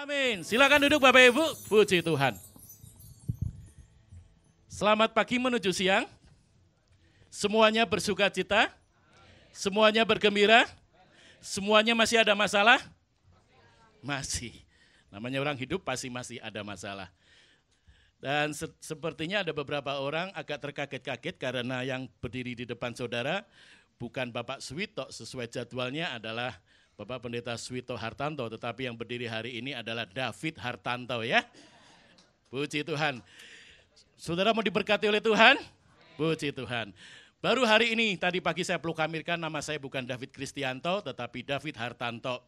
Amin. Silakan duduk Bapak Ibu. Puji Tuhan. Selamat pagi menuju siang. Semuanya bersuka cita. Semuanya bergembira. Semuanya masih ada masalah? Masih. Namanya orang hidup pasti masih ada masalah. Dan se sepertinya ada beberapa orang agak terkaget-kaget karena yang berdiri di depan saudara bukan Bapak Swito sesuai jadwalnya adalah Bapak Pendeta Swito Hartanto, tetapi yang berdiri hari ini adalah David Hartanto ya. Puji Tuhan. Saudara mau diberkati oleh Tuhan? Puji Tuhan. Baru hari ini, tadi pagi saya perlu kamirkan nama saya bukan David Kristianto, tetapi David Hartanto.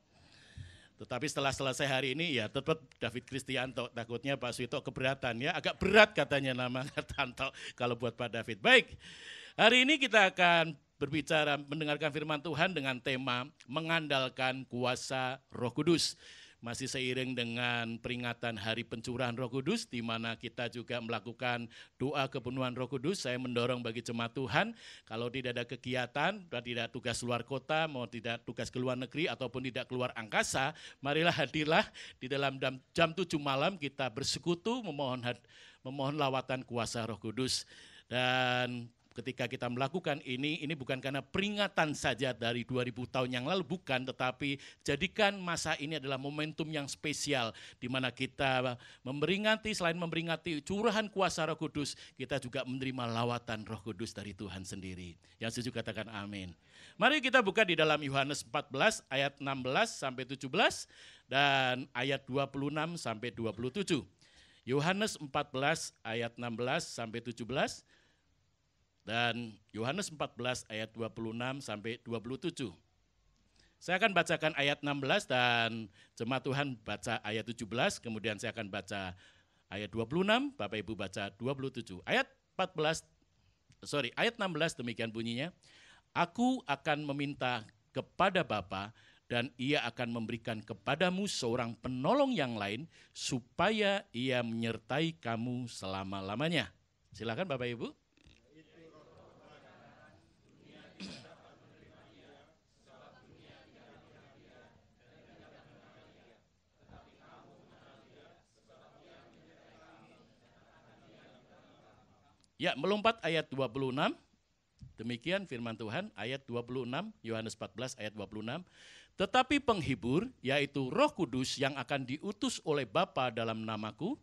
Tetapi setelah selesai hari ini, ya tetap David Kristianto. Takutnya Pak Swito keberatan ya, agak berat katanya nama Hartanto kalau buat Pak David. Baik, hari ini kita akan berbicara mendengarkan firman Tuhan dengan tema mengandalkan kuasa Roh Kudus. Masih seiring dengan peringatan Hari Pencurahan Roh Kudus di mana kita juga melakukan doa kepenuhan Roh Kudus. Saya mendorong bagi jemaat Tuhan kalau tidak ada kegiatan, tidak tugas luar kota, mau tidak tugas ke luar negeri ataupun tidak keluar angkasa, marilah hadirlah di dalam jam, tujuh 7 malam kita bersekutu memohon memohon lawatan kuasa Roh Kudus. Dan ketika kita melakukan ini, ini bukan karena peringatan saja dari 2000 tahun yang lalu, bukan, tetapi jadikan masa ini adalah momentum yang spesial, di mana kita memperingati, selain memperingati curahan kuasa roh kudus, kita juga menerima lawatan roh kudus dari Tuhan sendiri. Yang setuju katakan amin. Mari kita buka di dalam Yohanes 14 ayat 16 sampai 17 dan ayat 26 sampai 27. Yohanes 14 ayat 16 sampai 17 dan Yohanes 14 ayat 26 sampai 27. Saya akan bacakan ayat 16 dan jemaat Tuhan baca ayat 17, kemudian saya akan baca ayat 26, Bapak Ibu baca 27. Ayat 14 sorry, ayat 16 demikian bunyinya. Aku akan meminta kepada Bapa dan ia akan memberikan kepadamu seorang penolong yang lain supaya ia menyertai kamu selama-lamanya. Silakan Bapak Ibu. Ya, melompat ayat 26. Demikian firman Tuhan ayat 26 Yohanes 14 ayat 26. Tetapi penghibur yaitu Roh Kudus yang akan diutus oleh Bapa dalam namaku,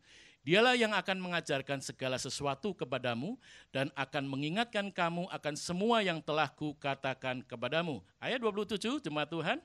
dialah yang akan mengajarkan segala sesuatu kepadamu dan akan mengingatkan kamu akan semua yang telah kukatakan kepadamu. Ayat 27 jemaat Tuhan.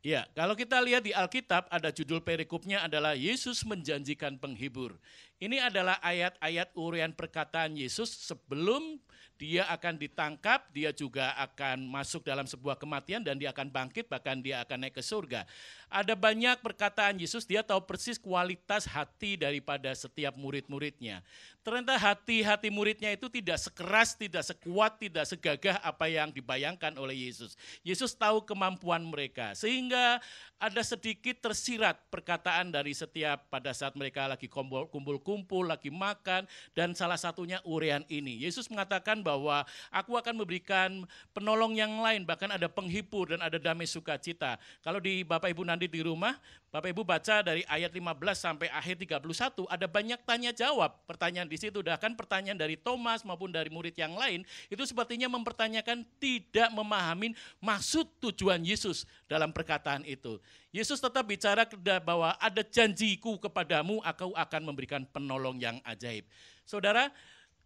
Ya, kalau kita lihat di Alkitab ada judul perikopnya adalah Yesus menjanjikan penghibur. Ini adalah ayat-ayat urian perkataan Yesus sebelum dia akan ditangkap, dia juga akan masuk dalam sebuah kematian dan dia akan bangkit, bahkan dia akan naik ke surga. Ada banyak perkataan Yesus, dia tahu persis kualitas hati daripada setiap murid-muridnya. Ternyata hati-hati muridnya itu tidak sekeras, tidak sekuat, tidak segagah apa yang dibayangkan oleh Yesus. Yesus tahu kemampuan mereka, sehingga ada sedikit tersirat perkataan dari setiap pada saat mereka lagi kumpul-kumpul berkumpul, lagi makan, dan salah satunya urean ini. Yesus mengatakan bahwa aku akan memberikan penolong yang lain, bahkan ada penghibur dan ada damai sukacita. Kalau di Bapak Ibu nanti di rumah, Bapak Ibu baca dari ayat 15 sampai akhir 31 ada banyak tanya jawab. Pertanyaan di situ bahkan pertanyaan dari Thomas maupun dari murid yang lain itu sepertinya mempertanyakan tidak memahami maksud tujuan Yesus dalam perkataan itu. Yesus tetap bicara bahwa ada janjiku kepadamu, aku akan memberikan penolong yang ajaib. Saudara,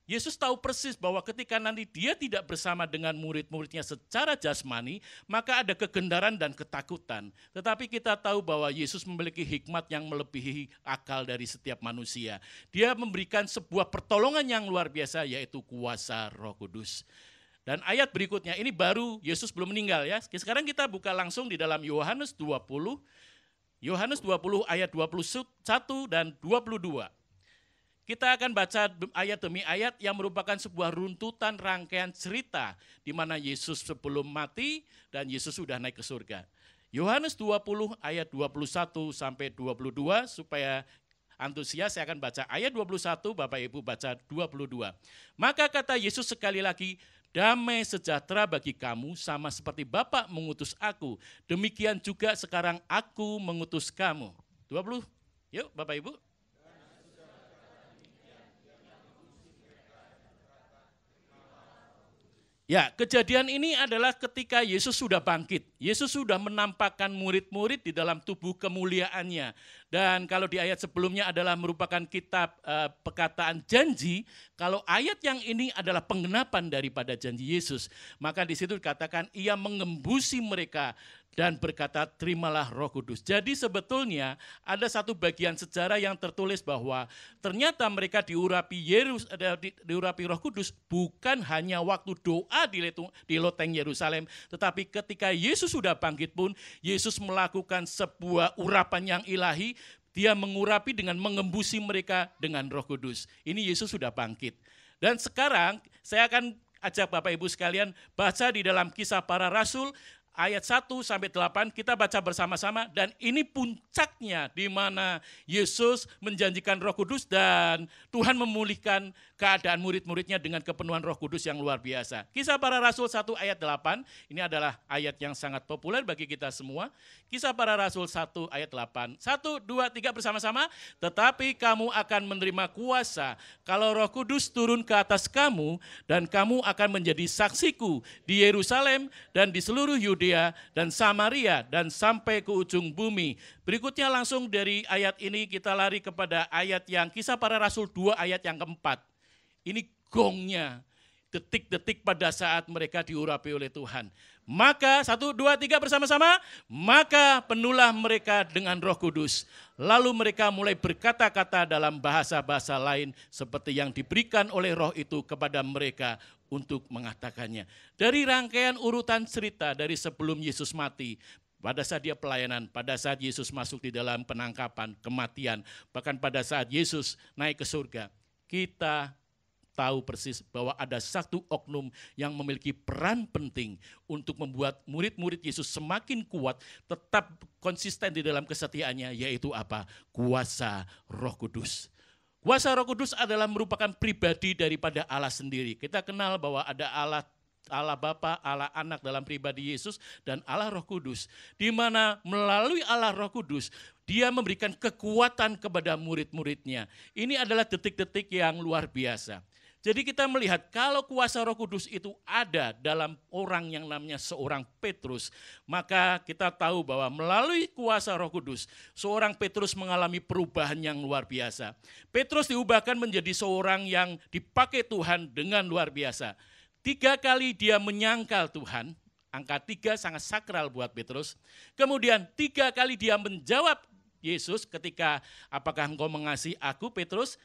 Yesus tahu persis bahwa ketika nanti dia tidak bersama dengan murid-muridnya secara jasmani, maka ada kegendaran dan ketakutan. Tetapi kita tahu bahwa Yesus memiliki hikmat yang melebihi akal dari setiap manusia. Dia memberikan sebuah pertolongan yang luar biasa yaitu kuasa Roh Kudus. Dan ayat berikutnya ini baru Yesus belum meninggal ya. Sekarang kita buka langsung di dalam Yohanes 20 Yohanes 20 ayat 21 dan 22. Kita akan baca ayat demi ayat yang merupakan sebuah runtutan rangkaian cerita di mana Yesus sebelum mati dan Yesus sudah naik ke surga. Yohanes 20 ayat 21 sampai 22 supaya antusias saya akan baca ayat 21 Bapak Ibu baca 22. Maka kata Yesus sekali lagi, damai sejahtera bagi kamu sama seperti Bapak mengutus aku. Demikian juga sekarang aku mengutus kamu. 20. Yuk Bapak Ibu. Ya, kejadian ini adalah ketika Yesus sudah bangkit. Yesus sudah menampakkan murid-murid di dalam tubuh kemuliaannya. Dan kalau di ayat sebelumnya adalah merupakan kitab e, perkataan janji, kalau ayat yang ini adalah penggenapan daripada janji Yesus, maka di situ dikatakan ia mengembusi mereka dan berkata, "Terimalah Roh Kudus." Jadi, sebetulnya ada satu bagian sejarah yang tertulis bahwa ternyata mereka diurapi Yerus, di, diurapi Roh Kudus bukan hanya waktu doa di loteng Yerusalem, tetapi ketika Yesus sudah bangkit pun, Yesus melakukan sebuah urapan yang ilahi. Dia mengurapi dengan mengembusi mereka dengan Roh Kudus. Ini Yesus sudah bangkit. Dan sekarang saya akan ajak Bapak Ibu sekalian baca di dalam kisah para rasul ayat 1 sampai 8 kita baca bersama-sama dan ini puncaknya di mana Yesus menjanjikan Roh Kudus dan Tuhan memulihkan keadaan murid-muridnya dengan kepenuhan Roh Kudus yang luar biasa. Kisah Para Rasul 1 ayat 8 ini adalah ayat yang sangat populer bagi kita semua. Kisah Para Rasul 1 ayat 8. 1 2 3 bersama-sama, tetapi kamu akan menerima kuasa kalau Roh Kudus turun ke atas kamu dan kamu akan menjadi saksiku di Yerusalem dan di seluruh Yudea Yudea dan Samaria dan sampai ke ujung bumi. Berikutnya langsung dari ayat ini kita lari kepada ayat yang kisah para rasul 2 ayat yang keempat. Ini gongnya detik-detik pada saat mereka diurapi oleh Tuhan. Maka, satu, dua, tiga bersama-sama, maka penuhlah mereka dengan roh kudus. Lalu mereka mulai berkata-kata dalam bahasa-bahasa lain seperti yang diberikan oleh roh itu kepada mereka untuk mengatakannya. Dari rangkaian urutan cerita dari sebelum Yesus mati, pada saat dia pelayanan, pada saat Yesus masuk di dalam penangkapan, kematian, bahkan pada saat Yesus naik ke surga, kita tahu persis bahwa ada satu oknum yang memiliki peran penting untuk membuat murid-murid Yesus semakin kuat, tetap konsisten di dalam kesetiaannya, yaitu apa? Kuasa Roh Kudus. Kuasa Roh Kudus adalah merupakan pribadi daripada Allah sendiri. Kita kenal bahwa ada Allah Allah Bapa, Allah Anak dalam pribadi Yesus dan Allah Roh Kudus, di mana melalui Allah Roh Kudus dia memberikan kekuatan kepada murid-muridnya. Ini adalah detik-detik yang luar biasa. Jadi kita melihat kalau kuasa Roh Kudus itu ada dalam orang yang namanya seorang Petrus, maka kita tahu bahwa melalui kuasa Roh Kudus seorang Petrus mengalami perubahan yang luar biasa. Petrus diubahkan menjadi seorang yang dipakai Tuhan dengan luar biasa. Tiga kali dia menyangkal Tuhan, angka tiga sangat sakral buat Petrus. Kemudian tiga kali dia menjawab Yesus ketika apakah engkau mengasihi aku Petrus?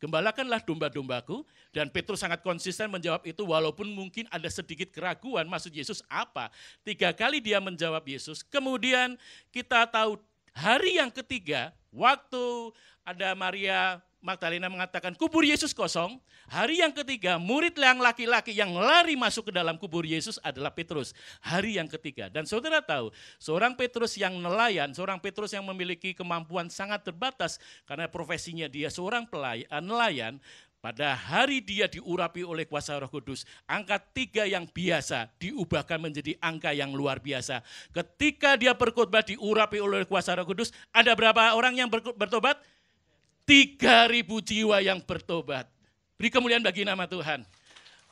Gembalakanlah domba-dombaku. Dan Petrus sangat konsisten menjawab itu walaupun mungkin ada sedikit keraguan maksud Yesus apa. Tiga kali dia menjawab Yesus. Kemudian kita tahu hari yang ketiga waktu ada Maria Magdalena mengatakan kubur Yesus kosong. Hari yang ketiga murid yang laki-laki yang lari masuk ke dalam kubur Yesus adalah Petrus. Hari yang ketiga. Dan saudara tahu seorang Petrus yang nelayan, seorang Petrus yang memiliki kemampuan sangat terbatas karena profesinya dia seorang pelayan, eh, nelayan. Pada hari dia diurapi oleh kuasa roh kudus, angka tiga yang biasa diubahkan menjadi angka yang luar biasa. Ketika dia berkhotbah diurapi oleh kuasa roh kudus, ada berapa orang yang bertobat? 3000 jiwa yang bertobat. Beri kemuliaan bagi nama Tuhan.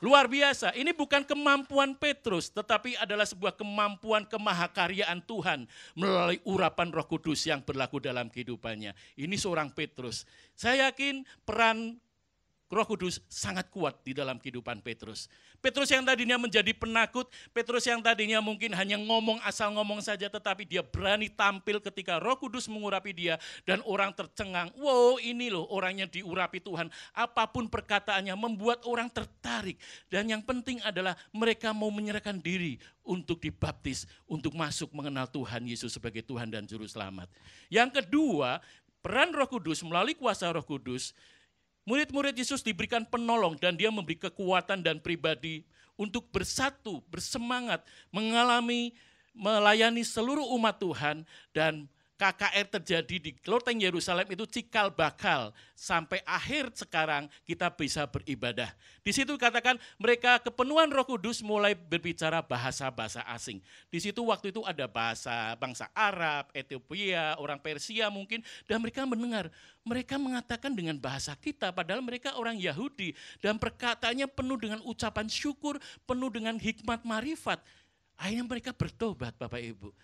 Luar biasa, ini bukan kemampuan Petrus, tetapi adalah sebuah kemampuan kemahakaryaan Tuhan melalui urapan roh kudus yang berlaku dalam kehidupannya. Ini seorang Petrus. Saya yakin peran Roh Kudus sangat kuat di dalam kehidupan Petrus. Petrus yang tadinya menjadi penakut, Petrus yang tadinya mungkin hanya ngomong asal ngomong saja tetapi dia berani tampil ketika Roh Kudus mengurapi dia dan orang tercengang. Wow, ini loh orangnya diurapi Tuhan. Apapun perkataannya membuat orang tertarik dan yang penting adalah mereka mau menyerahkan diri untuk dibaptis, untuk masuk mengenal Tuhan Yesus sebagai Tuhan dan juru selamat. Yang kedua, peran Roh Kudus melalui kuasa Roh Kudus Murid-murid Yesus diberikan penolong dan dia memberi kekuatan dan pribadi untuk bersatu, bersemangat, mengalami, melayani seluruh umat Tuhan dan KKR terjadi di kloteng Yerusalem itu cikal bakal sampai akhir sekarang kita bisa beribadah. Di situ katakan mereka kepenuhan Roh Kudus mulai berbicara bahasa-bahasa asing. Di situ waktu itu ada bahasa bangsa Arab, Ethiopia, orang Persia mungkin dan mereka mendengar, mereka mengatakan dengan bahasa kita padahal mereka orang Yahudi dan perkataannya penuh dengan ucapan syukur, penuh dengan hikmat marifat. Akhirnya mereka bertobat Bapak Ibu.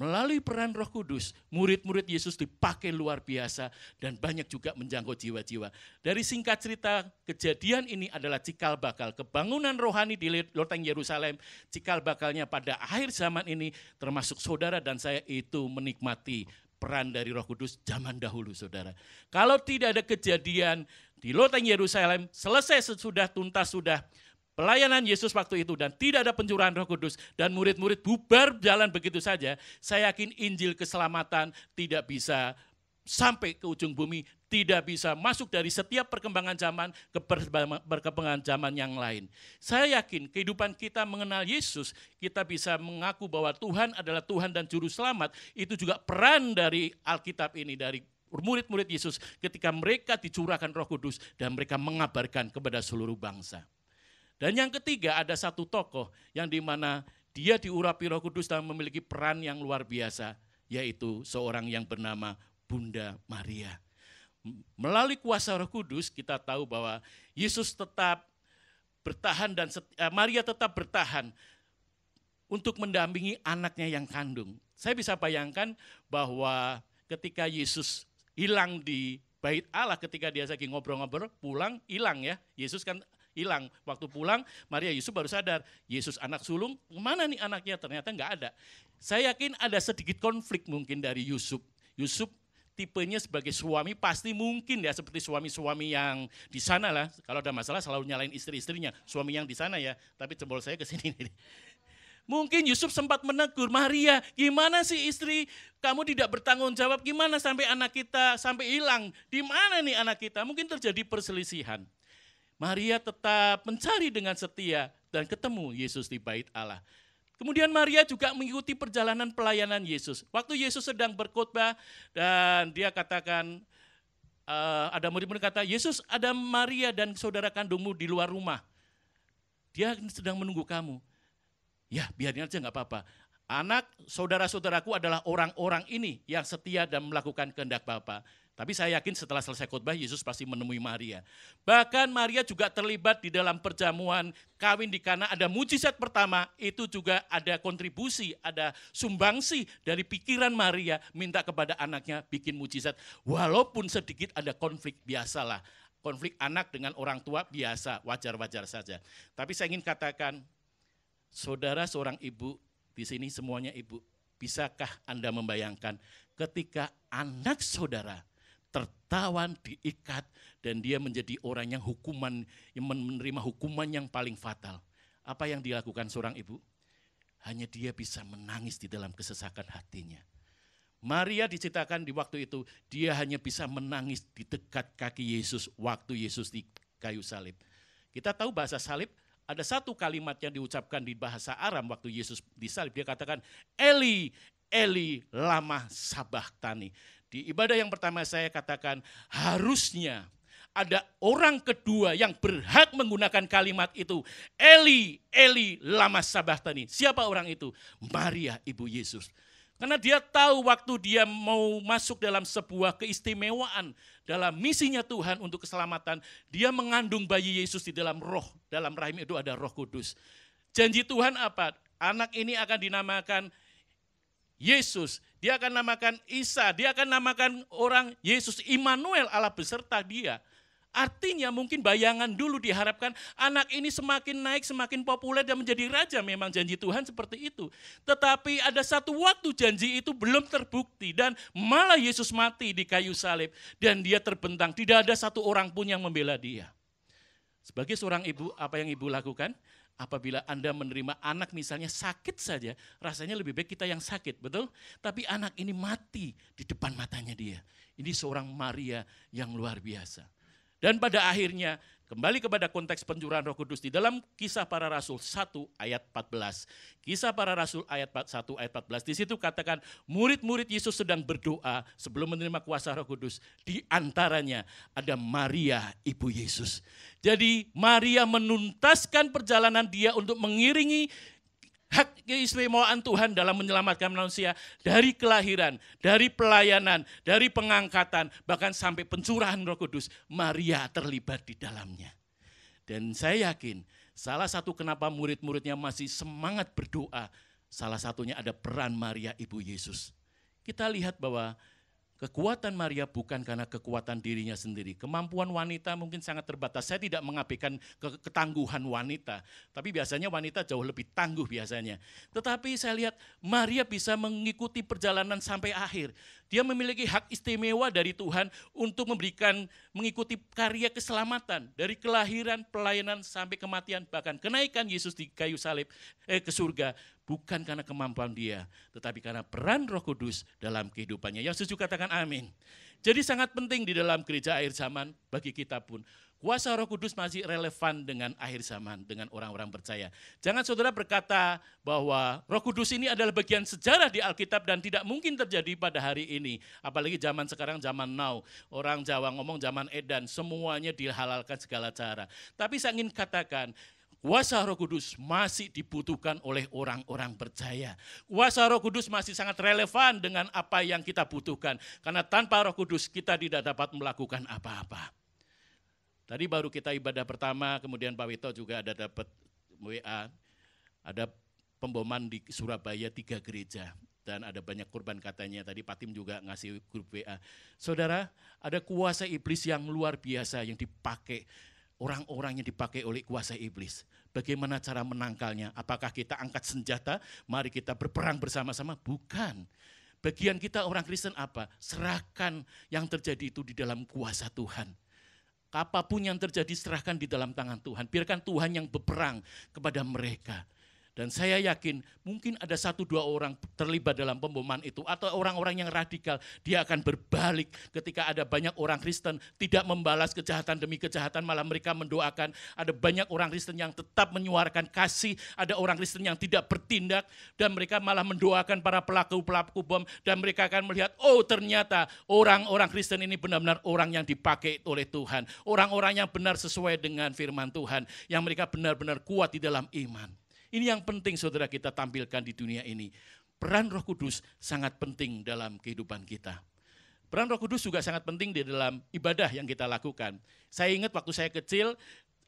Melalui peran Roh Kudus, murid-murid Yesus dipakai luar biasa dan banyak juga menjangkau jiwa-jiwa. Dari singkat cerita, kejadian ini adalah cikal bakal kebangunan rohani di loteng Yerusalem. Cikal bakalnya pada akhir zaman ini termasuk saudara dan saya itu menikmati peran dari Roh Kudus zaman dahulu Saudara. Kalau tidak ada kejadian di loteng Yerusalem, selesai sudah, tuntas sudah pelayanan Yesus waktu itu dan tidak ada pencurahan Roh Kudus dan murid-murid bubar jalan begitu saja, saya yakin Injil keselamatan tidak bisa sampai ke ujung bumi, tidak bisa masuk dari setiap perkembangan zaman ke perkembangan zaman yang lain. Saya yakin kehidupan kita mengenal Yesus, kita bisa mengaku bahwa Tuhan adalah Tuhan dan Juru Selamat. Itu juga peran dari Alkitab ini, dari murid-murid Yesus ketika mereka dicurahkan roh kudus dan mereka mengabarkan kepada seluruh bangsa. Dan yang ketiga ada satu tokoh yang dimana dia diurapi roh kudus dan memiliki peran yang luar biasa, yaitu seorang yang bernama Bunda Maria. Melalui kuasa roh kudus kita tahu bahwa Yesus tetap bertahan dan eh, Maria tetap bertahan untuk mendampingi anaknya yang kandung. Saya bisa bayangkan bahwa ketika Yesus hilang di bait Allah ketika dia lagi ngobrol-ngobrol pulang hilang ya. Yesus kan hilang. Waktu pulang, Maria Yusuf baru sadar, Yesus anak sulung, mana nih anaknya? Ternyata nggak ada. Saya yakin ada sedikit konflik mungkin dari Yusuf. Yusuf tipenya sebagai suami pasti mungkin ya seperti suami-suami yang di sana lah. Kalau ada masalah selalu nyalain istri-istrinya, suami yang di sana ya. Tapi jempol saya ke sini. Mungkin Yusuf sempat menegur Maria, gimana sih istri kamu tidak bertanggung jawab, gimana sampai anak kita sampai hilang, di mana nih anak kita? Mungkin terjadi perselisihan. Maria tetap mencari dengan setia dan ketemu Yesus di bait Allah. Kemudian Maria juga mengikuti perjalanan pelayanan Yesus. Waktu Yesus sedang berkhotbah dan dia katakan uh, ada murid-murid kata, "Yesus, ada Maria dan saudara kandungmu di luar rumah. Dia sedang menunggu kamu." Ya, biarin aja nggak apa-apa. Anak saudara-saudaraku adalah orang-orang ini yang setia dan melakukan kehendak Bapa. Tapi saya yakin setelah selesai khotbah Yesus pasti menemui Maria. Bahkan Maria juga terlibat di dalam perjamuan kawin di Kana ada mujizat pertama itu juga ada kontribusi, ada sumbangsi dari pikiran Maria minta kepada anaknya bikin mujizat. Walaupun sedikit ada konflik biasalah. Konflik anak dengan orang tua biasa, wajar-wajar saja. Tapi saya ingin katakan saudara seorang ibu di sini semuanya ibu, bisakah Anda membayangkan ketika anak saudara tertawan, diikat, dan dia menjadi orang yang hukuman, yang menerima hukuman yang paling fatal. Apa yang dilakukan seorang ibu? Hanya dia bisa menangis di dalam kesesakan hatinya. Maria diceritakan di waktu itu, dia hanya bisa menangis di dekat kaki Yesus waktu Yesus di kayu salib. Kita tahu bahasa salib, ada satu kalimat yang diucapkan di bahasa Aram waktu Yesus disalib. Dia katakan, Eli, Eli lama sabah tani. Di ibadah yang pertama saya katakan harusnya ada orang kedua yang berhak menggunakan kalimat itu. Eli, Eli, lama sabahtani. Siapa orang itu? Maria, ibu Yesus. Karena dia tahu waktu dia mau masuk dalam sebuah keistimewaan dalam misinya Tuhan untuk keselamatan, dia mengandung bayi Yesus di dalam roh, dalam rahim itu ada roh kudus. Janji Tuhan apa? Anak ini akan dinamakan Yesus, dia akan namakan Isa, dia akan namakan orang Yesus Immanuel Allah beserta dia. Artinya mungkin bayangan dulu diharapkan anak ini semakin naik, semakin populer dan menjadi raja. Memang janji Tuhan seperti itu. Tetapi ada satu waktu janji itu belum terbukti dan malah Yesus mati di kayu salib dan dia terbentang. Tidak ada satu orang pun yang membela dia. Sebagai seorang ibu, apa yang ibu lakukan? Apabila Anda menerima anak misalnya sakit saja, rasanya lebih baik kita yang sakit, betul? Tapi anak ini mati di depan matanya dia. Ini seorang Maria yang luar biasa. Dan pada akhirnya Kembali kepada konteks pencurahan Roh Kudus di dalam Kisah Para Rasul 1 ayat 14. Kisah Para Rasul ayat 1 ayat 14 di situ katakan murid-murid Yesus sedang berdoa sebelum menerima kuasa Roh Kudus. Di antaranya ada Maria ibu Yesus. Jadi Maria menuntaskan perjalanan dia untuk mengiringi hak keistimewaan Tuhan dalam menyelamatkan manusia dari kelahiran, dari pelayanan, dari pengangkatan, bahkan sampai pencurahan Roh Kudus, Maria terlibat di dalamnya. Dan saya yakin salah satu kenapa murid-muridnya masih semangat berdoa, salah satunya ada peran Maria Ibu Yesus. Kita lihat bahwa Kekuatan Maria bukan karena kekuatan dirinya sendiri. Kemampuan wanita mungkin sangat terbatas. Saya tidak mengabaikan ketangguhan wanita, tapi biasanya wanita jauh lebih tangguh biasanya. Tetapi saya lihat Maria bisa mengikuti perjalanan sampai akhir. Dia memiliki hak istimewa dari Tuhan untuk memberikan mengikuti karya keselamatan dari kelahiran, pelayanan sampai kematian bahkan kenaikan Yesus di kayu salib eh, ke surga bukan karena kemampuan dia, tetapi karena peran Roh Kudus dalam kehidupannya. Yang setuju katakan amin. Jadi sangat penting di dalam gereja akhir zaman bagi kita pun. Kuasa Roh Kudus masih relevan dengan akhir zaman, dengan orang-orang percaya. Jangan saudara berkata bahwa Roh Kudus ini adalah bagian sejarah di Alkitab dan tidak mungkin terjadi pada hari ini, apalagi zaman sekarang zaman now. Orang Jawa ngomong zaman edan, semuanya dihalalkan segala cara. Tapi saya ingin katakan, Kuasa Roh Kudus masih dibutuhkan oleh orang-orang percaya. Kuasa Roh Kudus masih sangat relevan dengan apa yang kita butuhkan karena tanpa Roh Kudus kita tidak dapat melakukan apa-apa. Tadi baru kita ibadah pertama, kemudian Pak Wito juga ada dapat WA, ada pemboman di Surabaya tiga gereja dan ada banyak korban katanya tadi Patim juga ngasih grup WA. Saudara, ada kuasa iblis yang luar biasa yang dipakai orang-orang yang dipakai oleh kuasa iblis. Bagaimana cara menangkalnya? Apakah kita angkat senjata? Mari kita berperang bersama-sama? Bukan. Bagian kita orang Kristen apa? Serahkan yang terjadi itu di dalam kuasa Tuhan. Apapun yang terjadi serahkan di dalam tangan Tuhan. Biarkan Tuhan yang berperang kepada mereka. Dan saya yakin mungkin ada satu dua orang terlibat dalam pemboman itu atau orang-orang yang radikal dia akan berbalik ketika ada banyak orang Kristen tidak membalas kejahatan demi kejahatan malah mereka mendoakan ada banyak orang Kristen yang tetap menyuarakan kasih ada orang Kristen yang tidak bertindak dan mereka malah mendoakan para pelaku-pelaku bom dan mereka akan melihat oh ternyata orang-orang Kristen ini benar-benar orang yang dipakai oleh Tuhan orang-orang yang benar sesuai dengan firman Tuhan yang mereka benar-benar kuat di dalam iman. Ini yang penting saudara kita tampilkan di dunia ini. Peran roh kudus sangat penting dalam kehidupan kita. Peran roh kudus juga sangat penting di dalam ibadah yang kita lakukan. Saya ingat waktu saya kecil,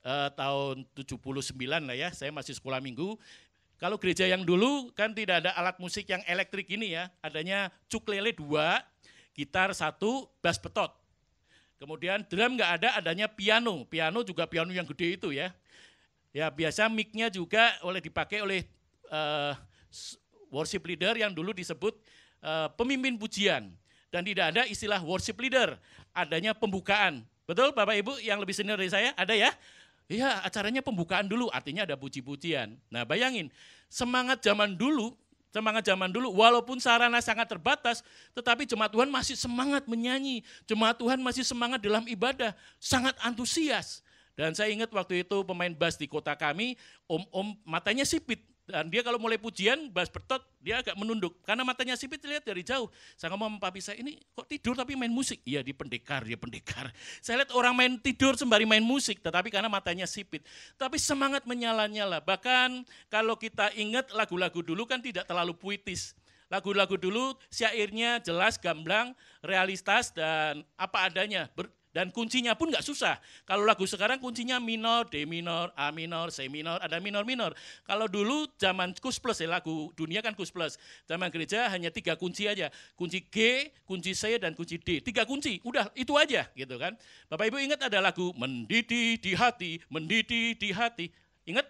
eh, tahun 79 lah ya, saya masih sekolah minggu, kalau gereja yang dulu kan tidak ada alat musik yang elektrik ini ya, adanya cuklele dua, gitar satu, bass petot. Kemudian drum nggak ada, adanya piano. Piano juga piano yang gede itu ya. Ya biasa mic-nya juga oleh dipakai oleh uh, worship leader yang dulu disebut uh, pemimpin pujian dan tidak ada istilah worship leader, adanya pembukaan. Betul Bapak Ibu yang lebih senior dari saya? Ada ya? Iya, acaranya pembukaan dulu, artinya ada puji-pujian. Nah, bayangin, semangat zaman dulu, semangat zaman dulu walaupun sarana sangat terbatas, tetapi jemaat Tuhan masih semangat menyanyi, jemaat Tuhan masih semangat dalam ibadah, sangat antusias. Dan saya ingat waktu itu pemain bass di kota kami, om-om matanya sipit. Dan dia kalau mulai pujian, bass bertot, dia agak menunduk. Karena matanya sipit, lihat dari jauh. Saya ngomong sama Papi saya, ini kok tidur tapi main musik? Iya, di pendekar, dia pendekar. Saya lihat orang main tidur sembari main musik, tetapi karena matanya sipit. Tapi semangat menyala-nyala. Bahkan kalau kita ingat lagu-lagu dulu kan tidak terlalu puitis lagu-lagu dulu syairnya jelas gamblang realitas dan apa adanya dan kuncinya pun nggak susah. Kalau lagu sekarang kuncinya minor, D minor, A minor, C minor, ada minor-minor. Kalau dulu zaman kus plus ya lagu dunia kan kus plus. Zaman gereja hanya tiga kunci aja. Kunci G, kunci C, dan kunci D. Tiga kunci, udah itu aja gitu kan. Bapak Ibu ingat ada lagu mendidih di hati, mendidih di hati. Ingat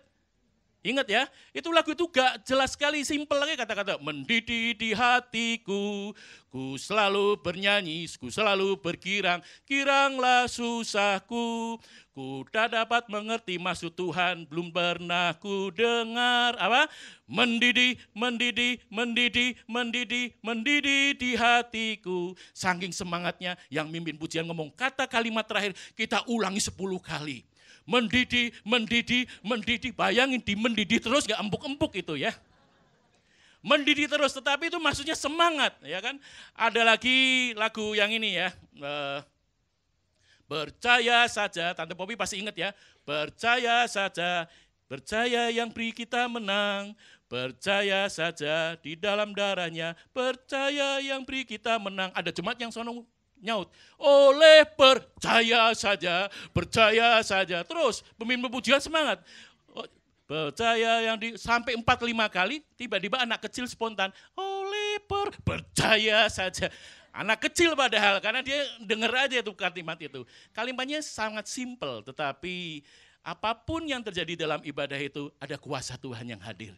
Ingat ya, itu lagu itu gak jelas sekali, simpel lagi kata-kata. Mendidih di hatiku, ku selalu bernyanyi, ku selalu berkirang, kiranglah susahku. Ku tak dapat mengerti maksud Tuhan, belum pernah ku dengar. Apa? Mendidih, mendidih, mendidih, mendidih, mendidih di hatiku. Saking semangatnya yang mimpin pujian ngomong kata kalimat terakhir, kita ulangi sepuluh kali mendidih, mendidih, mendidih. Bayangin di mendidih terus nggak empuk-empuk itu ya. Mendidih terus, tetapi itu maksudnya semangat ya kan. Ada lagi lagu yang ini ya. Percaya eh, saja, Tante Popi pasti ingat ya. Percaya saja, percaya yang beri kita menang. Percaya saja di dalam darahnya, percaya yang beri kita menang. Ada jemaat yang sonong nyaut. Oleh percaya saja, percaya saja. Terus pemimpin pujian semangat. Oh, percaya yang di, sampai empat lima kali, tiba-tiba anak kecil spontan. Oleh per, percaya saja. Anak kecil padahal, karena dia dengar aja itu kalimat itu. Kalimatnya sangat simpel, tetapi apapun yang terjadi dalam ibadah itu, ada kuasa Tuhan yang hadir.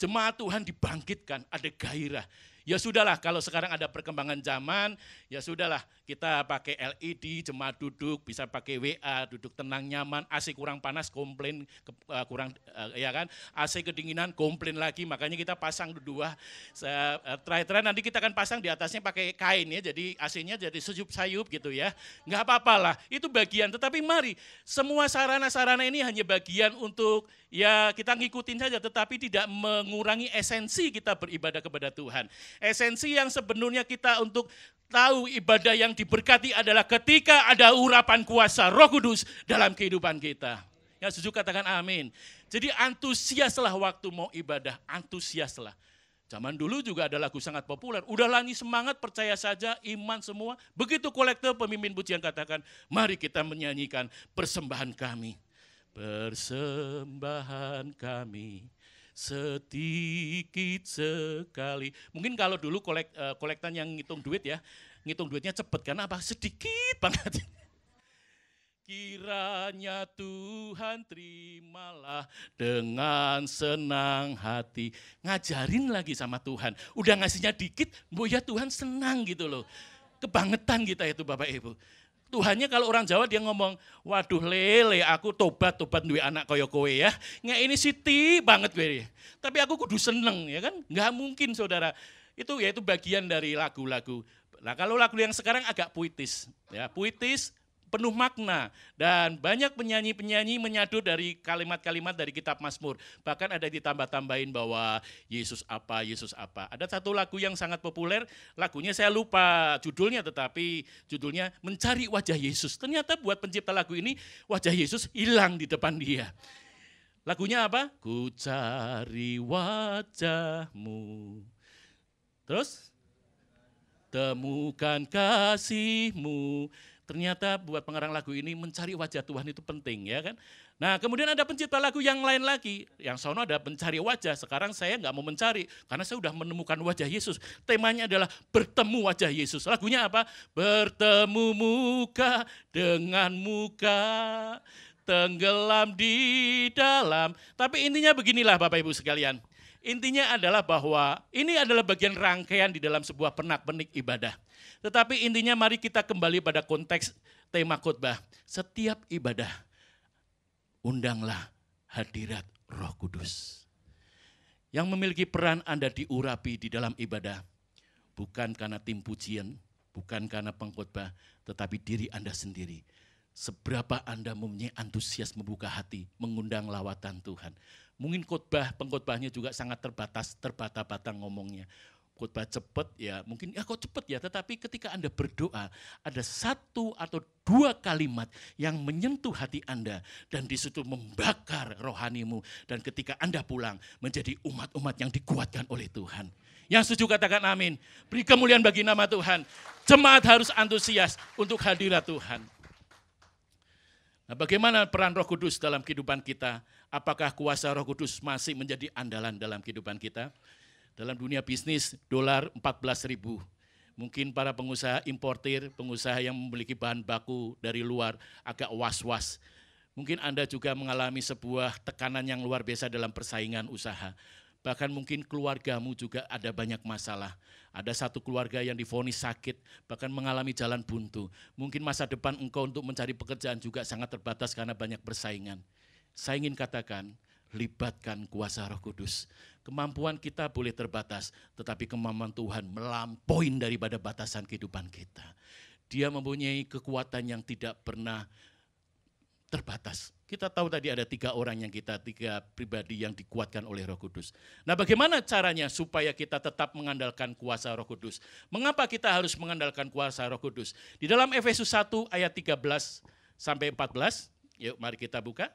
Jemaat Tuhan dibangkitkan, ada gairah Ya sudahlah kalau sekarang ada perkembangan zaman, ya sudahlah kita pakai LED, jemaat duduk, bisa pakai WA, duduk tenang nyaman, AC kurang panas komplain ke, uh, kurang uh, ya kan, AC kedinginan komplain lagi, makanya kita pasang dua uh, eh, terakhir nanti kita akan pasang di atasnya pakai kain ya, jadi AC-nya jadi sejuk sayup gitu ya. nggak apa-apalah, itu bagian, tetapi mari semua sarana-sarana ini hanya bagian untuk ya kita ngikutin saja tetapi tidak mengurangi esensi kita beribadah kepada Tuhan. Esensi yang sebenarnya kita untuk tahu ibadah yang diberkati adalah ketika ada urapan kuasa Roh Kudus dalam kehidupan kita. Yang sejuk katakan amin. Jadi antusiaslah waktu mau ibadah, antusiaslah. Zaman dulu juga ada lagu sangat populer. Udah lagi semangat, percaya saja, iman semua. Begitu kolektor pemimpin yang katakan, mari kita menyanyikan persembahan kami. Persembahan kami sedikit sekali. Mungkin kalau dulu kolek, eh, kolektan yang ngitung duit ya, ngitung duitnya cepet karena apa? Sedikit banget. Kiranya Tuhan terimalah dengan senang hati. Ngajarin lagi sama Tuhan. Udah ngasihnya dikit, boya Tuhan senang gitu loh. Kebangetan kita itu Bapak Ibu. Tuhannya kalau orang Jawa dia ngomong, waduh lele aku tobat, tobat duit anak koyo kowe ya. Nggak ini siti banget gue. Tapi aku kudu seneng ya kan. Nggak mungkin saudara. Itu yaitu bagian dari lagu-lagu. Nah kalau lagu yang sekarang agak puitis. ya Puitis penuh makna dan banyak penyanyi-penyanyi menyadu dari kalimat-kalimat dari kitab Mazmur. Bahkan ada ditambah-tambahin bahwa Yesus apa, Yesus apa. Ada satu lagu yang sangat populer, lagunya saya lupa judulnya tetapi judulnya Mencari Wajah Yesus. Ternyata buat pencipta lagu ini wajah Yesus hilang di depan dia. Lagunya apa? Ku cari wajahmu. Terus? Temukan kasihmu ternyata buat pengarang lagu ini mencari wajah Tuhan itu penting ya kan. Nah kemudian ada pencipta lagu yang lain lagi, yang sono ada pencari wajah. Sekarang saya nggak mau mencari karena saya sudah menemukan wajah Yesus. Temanya adalah bertemu wajah Yesus. Lagunya apa? Bertemu muka dengan muka tenggelam di dalam. Tapi intinya beginilah Bapak Ibu sekalian. Intinya adalah bahwa ini adalah bagian rangkaian di dalam sebuah penak-penik ibadah. Tetapi intinya mari kita kembali pada konteks tema khotbah. Setiap ibadah undanglah hadirat Roh Kudus. Yang memiliki peran Anda diurapi di dalam ibadah bukan karena tim pujian, bukan karena pengkhotbah, tetapi diri Anda sendiri. Seberapa Anda mempunyai antusias membuka hati, mengundang lawatan Tuhan Mungkin khotbah pengkhotbahnya juga sangat terbatas, terbata-bata ngomongnya. Khotbah cepet ya, mungkin ya kok cepet ya, tetapi ketika Anda berdoa, ada satu atau dua kalimat yang menyentuh hati Anda dan di situ membakar rohanimu dan ketika Anda pulang menjadi umat-umat yang dikuatkan oleh Tuhan. Yang setuju katakan amin. Beri kemuliaan bagi nama Tuhan. Jemaat harus antusias untuk hadirat Tuhan. Nah, bagaimana peran Roh Kudus dalam kehidupan kita? Apakah kuasa Roh Kudus masih menjadi andalan dalam kehidupan kita? Dalam dunia bisnis, dolar 14.000. Mungkin para pengusaha importir, pengusaha yang memiliki bahan baku dari luar agak was-was. Mungkin Anda juga mengalami sebuah tekanan yang luar biasa dalam persaingan usaha. Bahkan mungkin keluargamu juga ada banyak masalah. Ada satu keluarga yang difonis sakit, bahkan mengalami jalan buntu. Mungkin masa depan engkau untuk mencari pekerjaan juga sangat terbatas karena banyak persaingan. Saya ingin katakan, libatkan kuasa Roh Kudus. Kemampuan kita boleh terbatas, tetapi kemampuan Tuhan melampaui daripada batasan kehidupan kita. Dia mempunyai kekuatan yang tidak pernah terbatas. Kita tahu tadi ada tiga orang yang kita, tiga pribadi yang dikuatkan oleh roh kudus. Nah bagaimana caranya supaya kita tetap mengandalkan kuasa roh kudus? Mengapa kita harus mengandalkan kuasa roh kudus? Di dalam Efesus 1 ayat 13 sampai 14, yuk mari kita buka.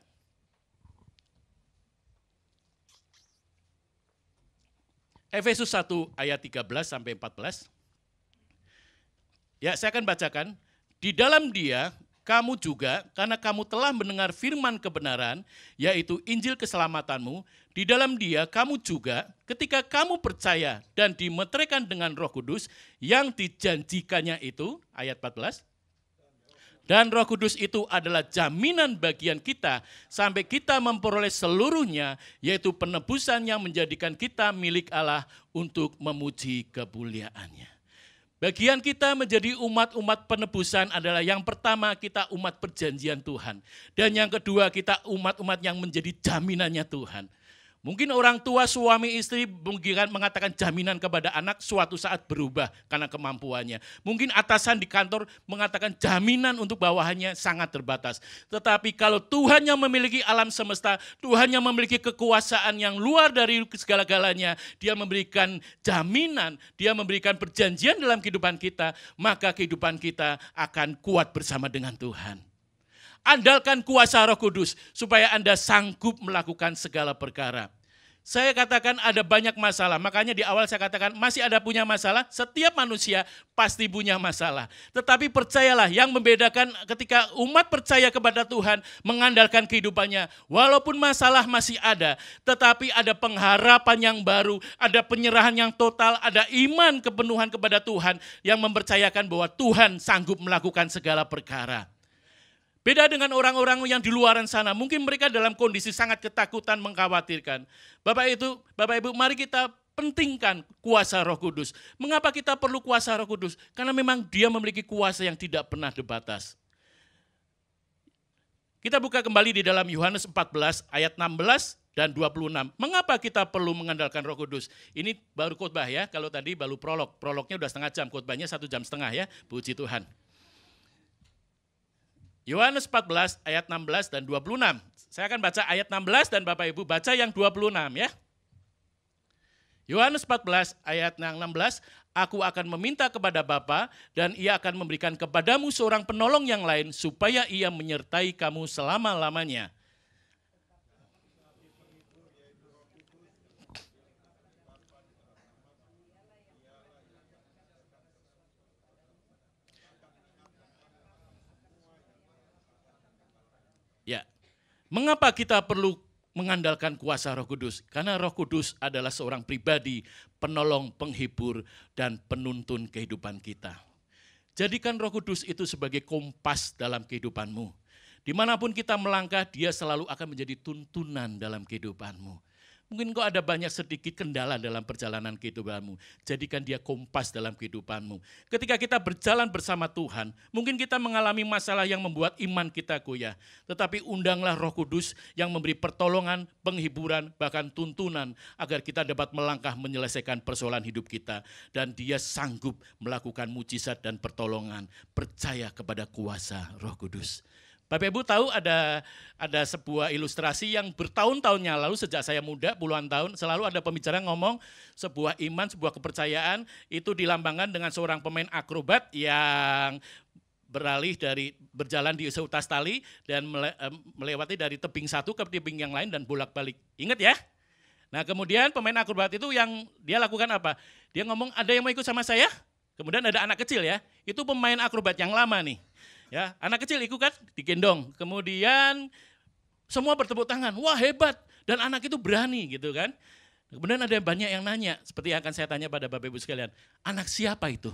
Efesus 1 ayat 13 sampai 14. Ya, saya akan bacakan. Di dalam dia kamu juga karena kamu telah mendengar firman kebenaran yaitu Injil keselamatanmu di dalam dia kamu juga ketika kamu percaya dan dimeteraikan dengan Roh Kudus yang dijanjikannya itu ayat 14 dan roh kudus itu adalah jaminan bagian kita sampai kita memperoleh seluruhnya yaitu penebusan yang menjadikan kita milik Allah untuk memuji kebuliaannya. Bagian kita menjadi umat-umat penebusan adalah yang pertama kita umat perjanjian Tuhan. Dan yang kedua kita umat-umat yang menjadi jaminannya Tuhan. Mungkin orang tua, suami, istri mungkin mengatakan jaminan kepada anak suatu saat berubah karena kemampuannya. Mungkin atasan di kantor mengatakan jaminan untuk bawahannya sangat terbatas. Tetapi kalau Tuhan yang memiliki alam semesta, Tuhan yang memiliki kekuasaan yang luar dari segala-galanya, dia memberikan jaminan, dia memberikan perjanjian dalam kehidupan kita, maka kehidupan kita akan kuat bersama dengan Tuhan. Andalkan kuasa roh kudus supaya Anda sanggup melakukan segala perkara. Saya katakan ada banyak masalah, makanya di awal saya katakan masih ada punya masalah, setiap manusia pasti punya masalah. Tetapi percayalah yang membedakan ketika umat percaya kepada Tuhan mengandalkan kehidupannya, walaupun masalah masih ada, tetapi ada pengharapan yang baru, ada penyerahan yang total, ada iman kepenuhan kepada Tuhan yang mempercayakan bahwa Tuhan sanggup melakukan segala perkara. Beda dengan orang-orang yang di luaran sana, mungkin mereka dalam kondisi sangat ketakutan, mengkhawatirkan. Bapak itu, Bapak Ibu, mari kita pentingkan kuasa Roh Kudus. Mengapa kita perlu kuasa Roh Kudus? Karena memang dia memiliki kuasa yang tidak pernah terbatas. Kita buka kembali di dalam Yohanes 14 ayat 16 dan 26. Mengapa kita perlu mengandalkan Roh Kudus? Ini baru khotbah ya, kalau tadi baru prolog. Prolognya udah setengah jam, khotbahnya satu jam setengah ya. Puji Tuhan. Yohanes 14 ayat 16 dan 26. Saya akan baca ayat 16 dan Bapak Ibu baca yang 26 ya. Yohanes 14 ayat yang 16, Aku akan meminta kepada Bapa dan ia akan memberikan kepadamu seorang penolong yang lain supaya ia menyertai kamu selama-lamanya. Mengapa kita perlu mengandalkan kuasa Roh Kudus? Karena Roh Kudus adalah seorang pribadi, penolong, penghibur, dan penuntun kehidupan kita. Jadikan Roh Kudus itu sebagai kompas dalam kehidupanmu. Dimanapun kita melangkah, dia selalu akan menjadi tuntunan dalam kehidupanmu. Mungkin kau ada banyak sedikit kendala dalam perjalanan kehidupanmu. Jadikan dia kompas dalam kehidupanmu. Ketika kita berjalan bersama Tuhan, mungkin kita mengalami masalah yang membuat iman kita goyah. Tetapi undanglah roh kudus yang memberi pertolongan, penghiburan, bahkan tuntunan agar kita dapat melangkah menyelesaikan persoalan hidup kita. Dan dia sanggup melakukan mujizat dan pertolongan. Percaya kepada kuasa roh kudus. Bapak Ibu tahu ada ada sebuah ilustrasi yang bertahun-tahun yang lalu sejak saya muda puluhan tahun selalu ada pembicara ngomong sebuah iman, sebuah kepercayaan itu dilambangkan dengan seorang pemain akrobat yang beralih dari berjalan di seutas tali dan eh, melewati dari tebing satu ke tebing yang lain dan bolak-balik. Ingat ya? Nah, kemudian pemain akrobat itu yang dia lakukan apa? Dia ngomong, "Ada yang mau ikut sama saya?" Kemudian ada anak kecil ya. Itu pemain akrobat yang lama nih Ya, anak kecil ikut kan digendong. Kemudian semua bertepuk tangan. Wah, hebat. Dan anak itu berani gitu kan. Kemudian ada banyak yang nanya, seperti yang akan saya tanya pada Bapak Ibu sekalian. Anak siapa itu?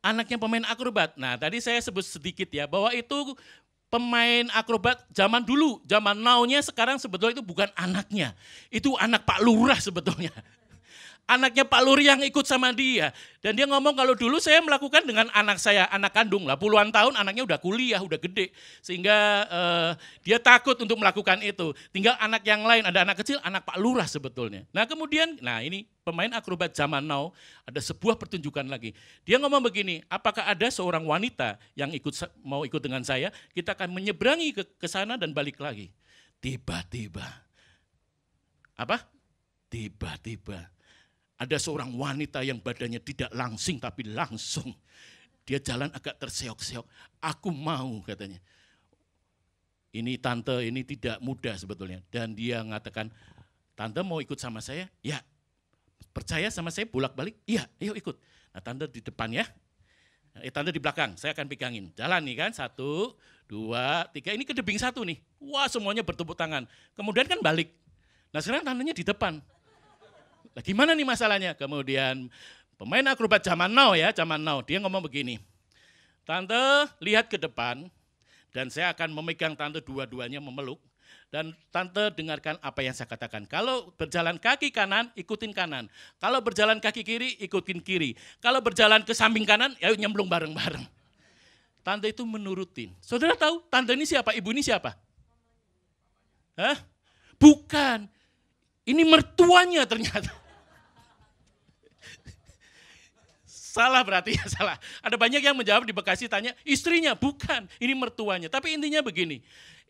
Anaknya pemain akrobat. Nah, tadi saya sebut sedikit ya bahwa itu pemain akrobat zaman dulu, zaman now sekarang sebetulnya itu bukan anaknya. Itu anak Pak Lurah sebetulnya anaknya Pak Luri yang ikut sama dia. Dan dia ngomong kalau dulu saya melakukan dengan anak saya, anak kandung lah. Puluhan tahun anaknya udah kuliah, udah gede. Sehingga uh, dia takut untuk melakukan itu. Tinggal anak yang lain, ada anak kecil, anak Pak Lurah sebetulnya. Nah kemudian, nah ini pemain akrobat zaman now, ada sebuah pertunjukan lagi. Dia ngomong begini, apakah ada seorang wanita yang ikut mau ikut dengan saya, kita akan menyeberangi ke, ke sana dan balik lagi. Tiba-tiba, apa? Tiba-tiba ada seorang wanita yang badannya tidak langsing tapi langsung. Dia jalan agak terseok-seok. Aku mau katanya. Ini tante ini tidak mudah sebetulnya. Dan dia mengatakan, tante mau ikut sama saya? Ya. Percaya sama saya bolak-balik? Iya, ayo ikut. Nah tante di depan ya. Eh, tante di belakang, saya akan pegangin. Jalan nih kan, satu, dua, tiga. Ini kedebing satu nih. Wah semuanya bertepuk tangan. Kemudian kan balik. Nah sekarang tantenya di depan. Lah gimana nih masalahnya? Kemudian pemain akrobat zaman now ya, zaman now dia ngomong begini. Tante lihat ke depan dan saya akan memegang tante dua-duanya memeluk dan tante dengarkan apa yang saya katakan. Kalau berjalan kaki kanan, ikutin kanan. Kalau berjalan kaki kiri, ikutin kiri. Kalau berjalan ke samping kanan, ya nyemplung bareng-bareng. Tante itu menurutin. Saudara tahu tante ini siapa? Ibu ini siapa? Hah? Bukan. Ini mertuanya ternyata. Salah berarti ya salah. Ada banyak yang menjawab di Bekasi tanya istrinya, bukan, ini mertuanya. Tapi intinya begini,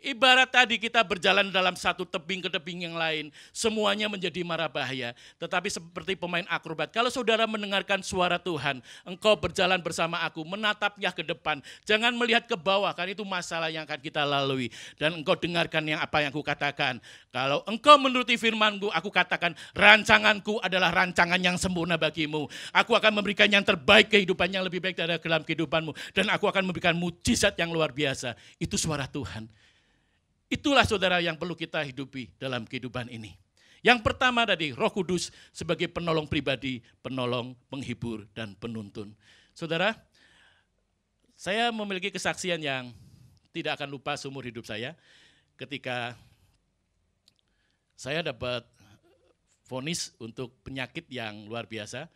Ibarat tadi kita berjalan dalam satu tebing ke tebing yang lain, semuanya menjadi marah bahaya. Tetapi seperti pemain akrobat, kalau saudara mendengarkan suara Tuhan, engkau berjalan bersama aku, menatapnya ke depan. Jangan melihat ke bawah, karena itu masalah yang akan kita lalui. Dan engkau dengarkan yang apa yang aku katakan. Kalau engkau menuruti firmanku, aku katakan rancanganku adalah rancangan yang sempurna bagimu. Aku akan memberikan yang terbaik kehidupan yang lebih baik dari dalam kehidupanmu. Dan aku akan memberikan mujizat yang luar biasa. Itu suara Tuhan. Itulah saudara yang perlu kita hidupi dalam kehidupan ini. Yang pertama tadi, roh kudus sebagai penolong pribadi, penolong, penghibur, dan penuntun. Saudara, saya memiliki kesaksian yang tidak akan lupa seumur hidup saya ketika saya dapat vonis untuk penyakit yang luar biasa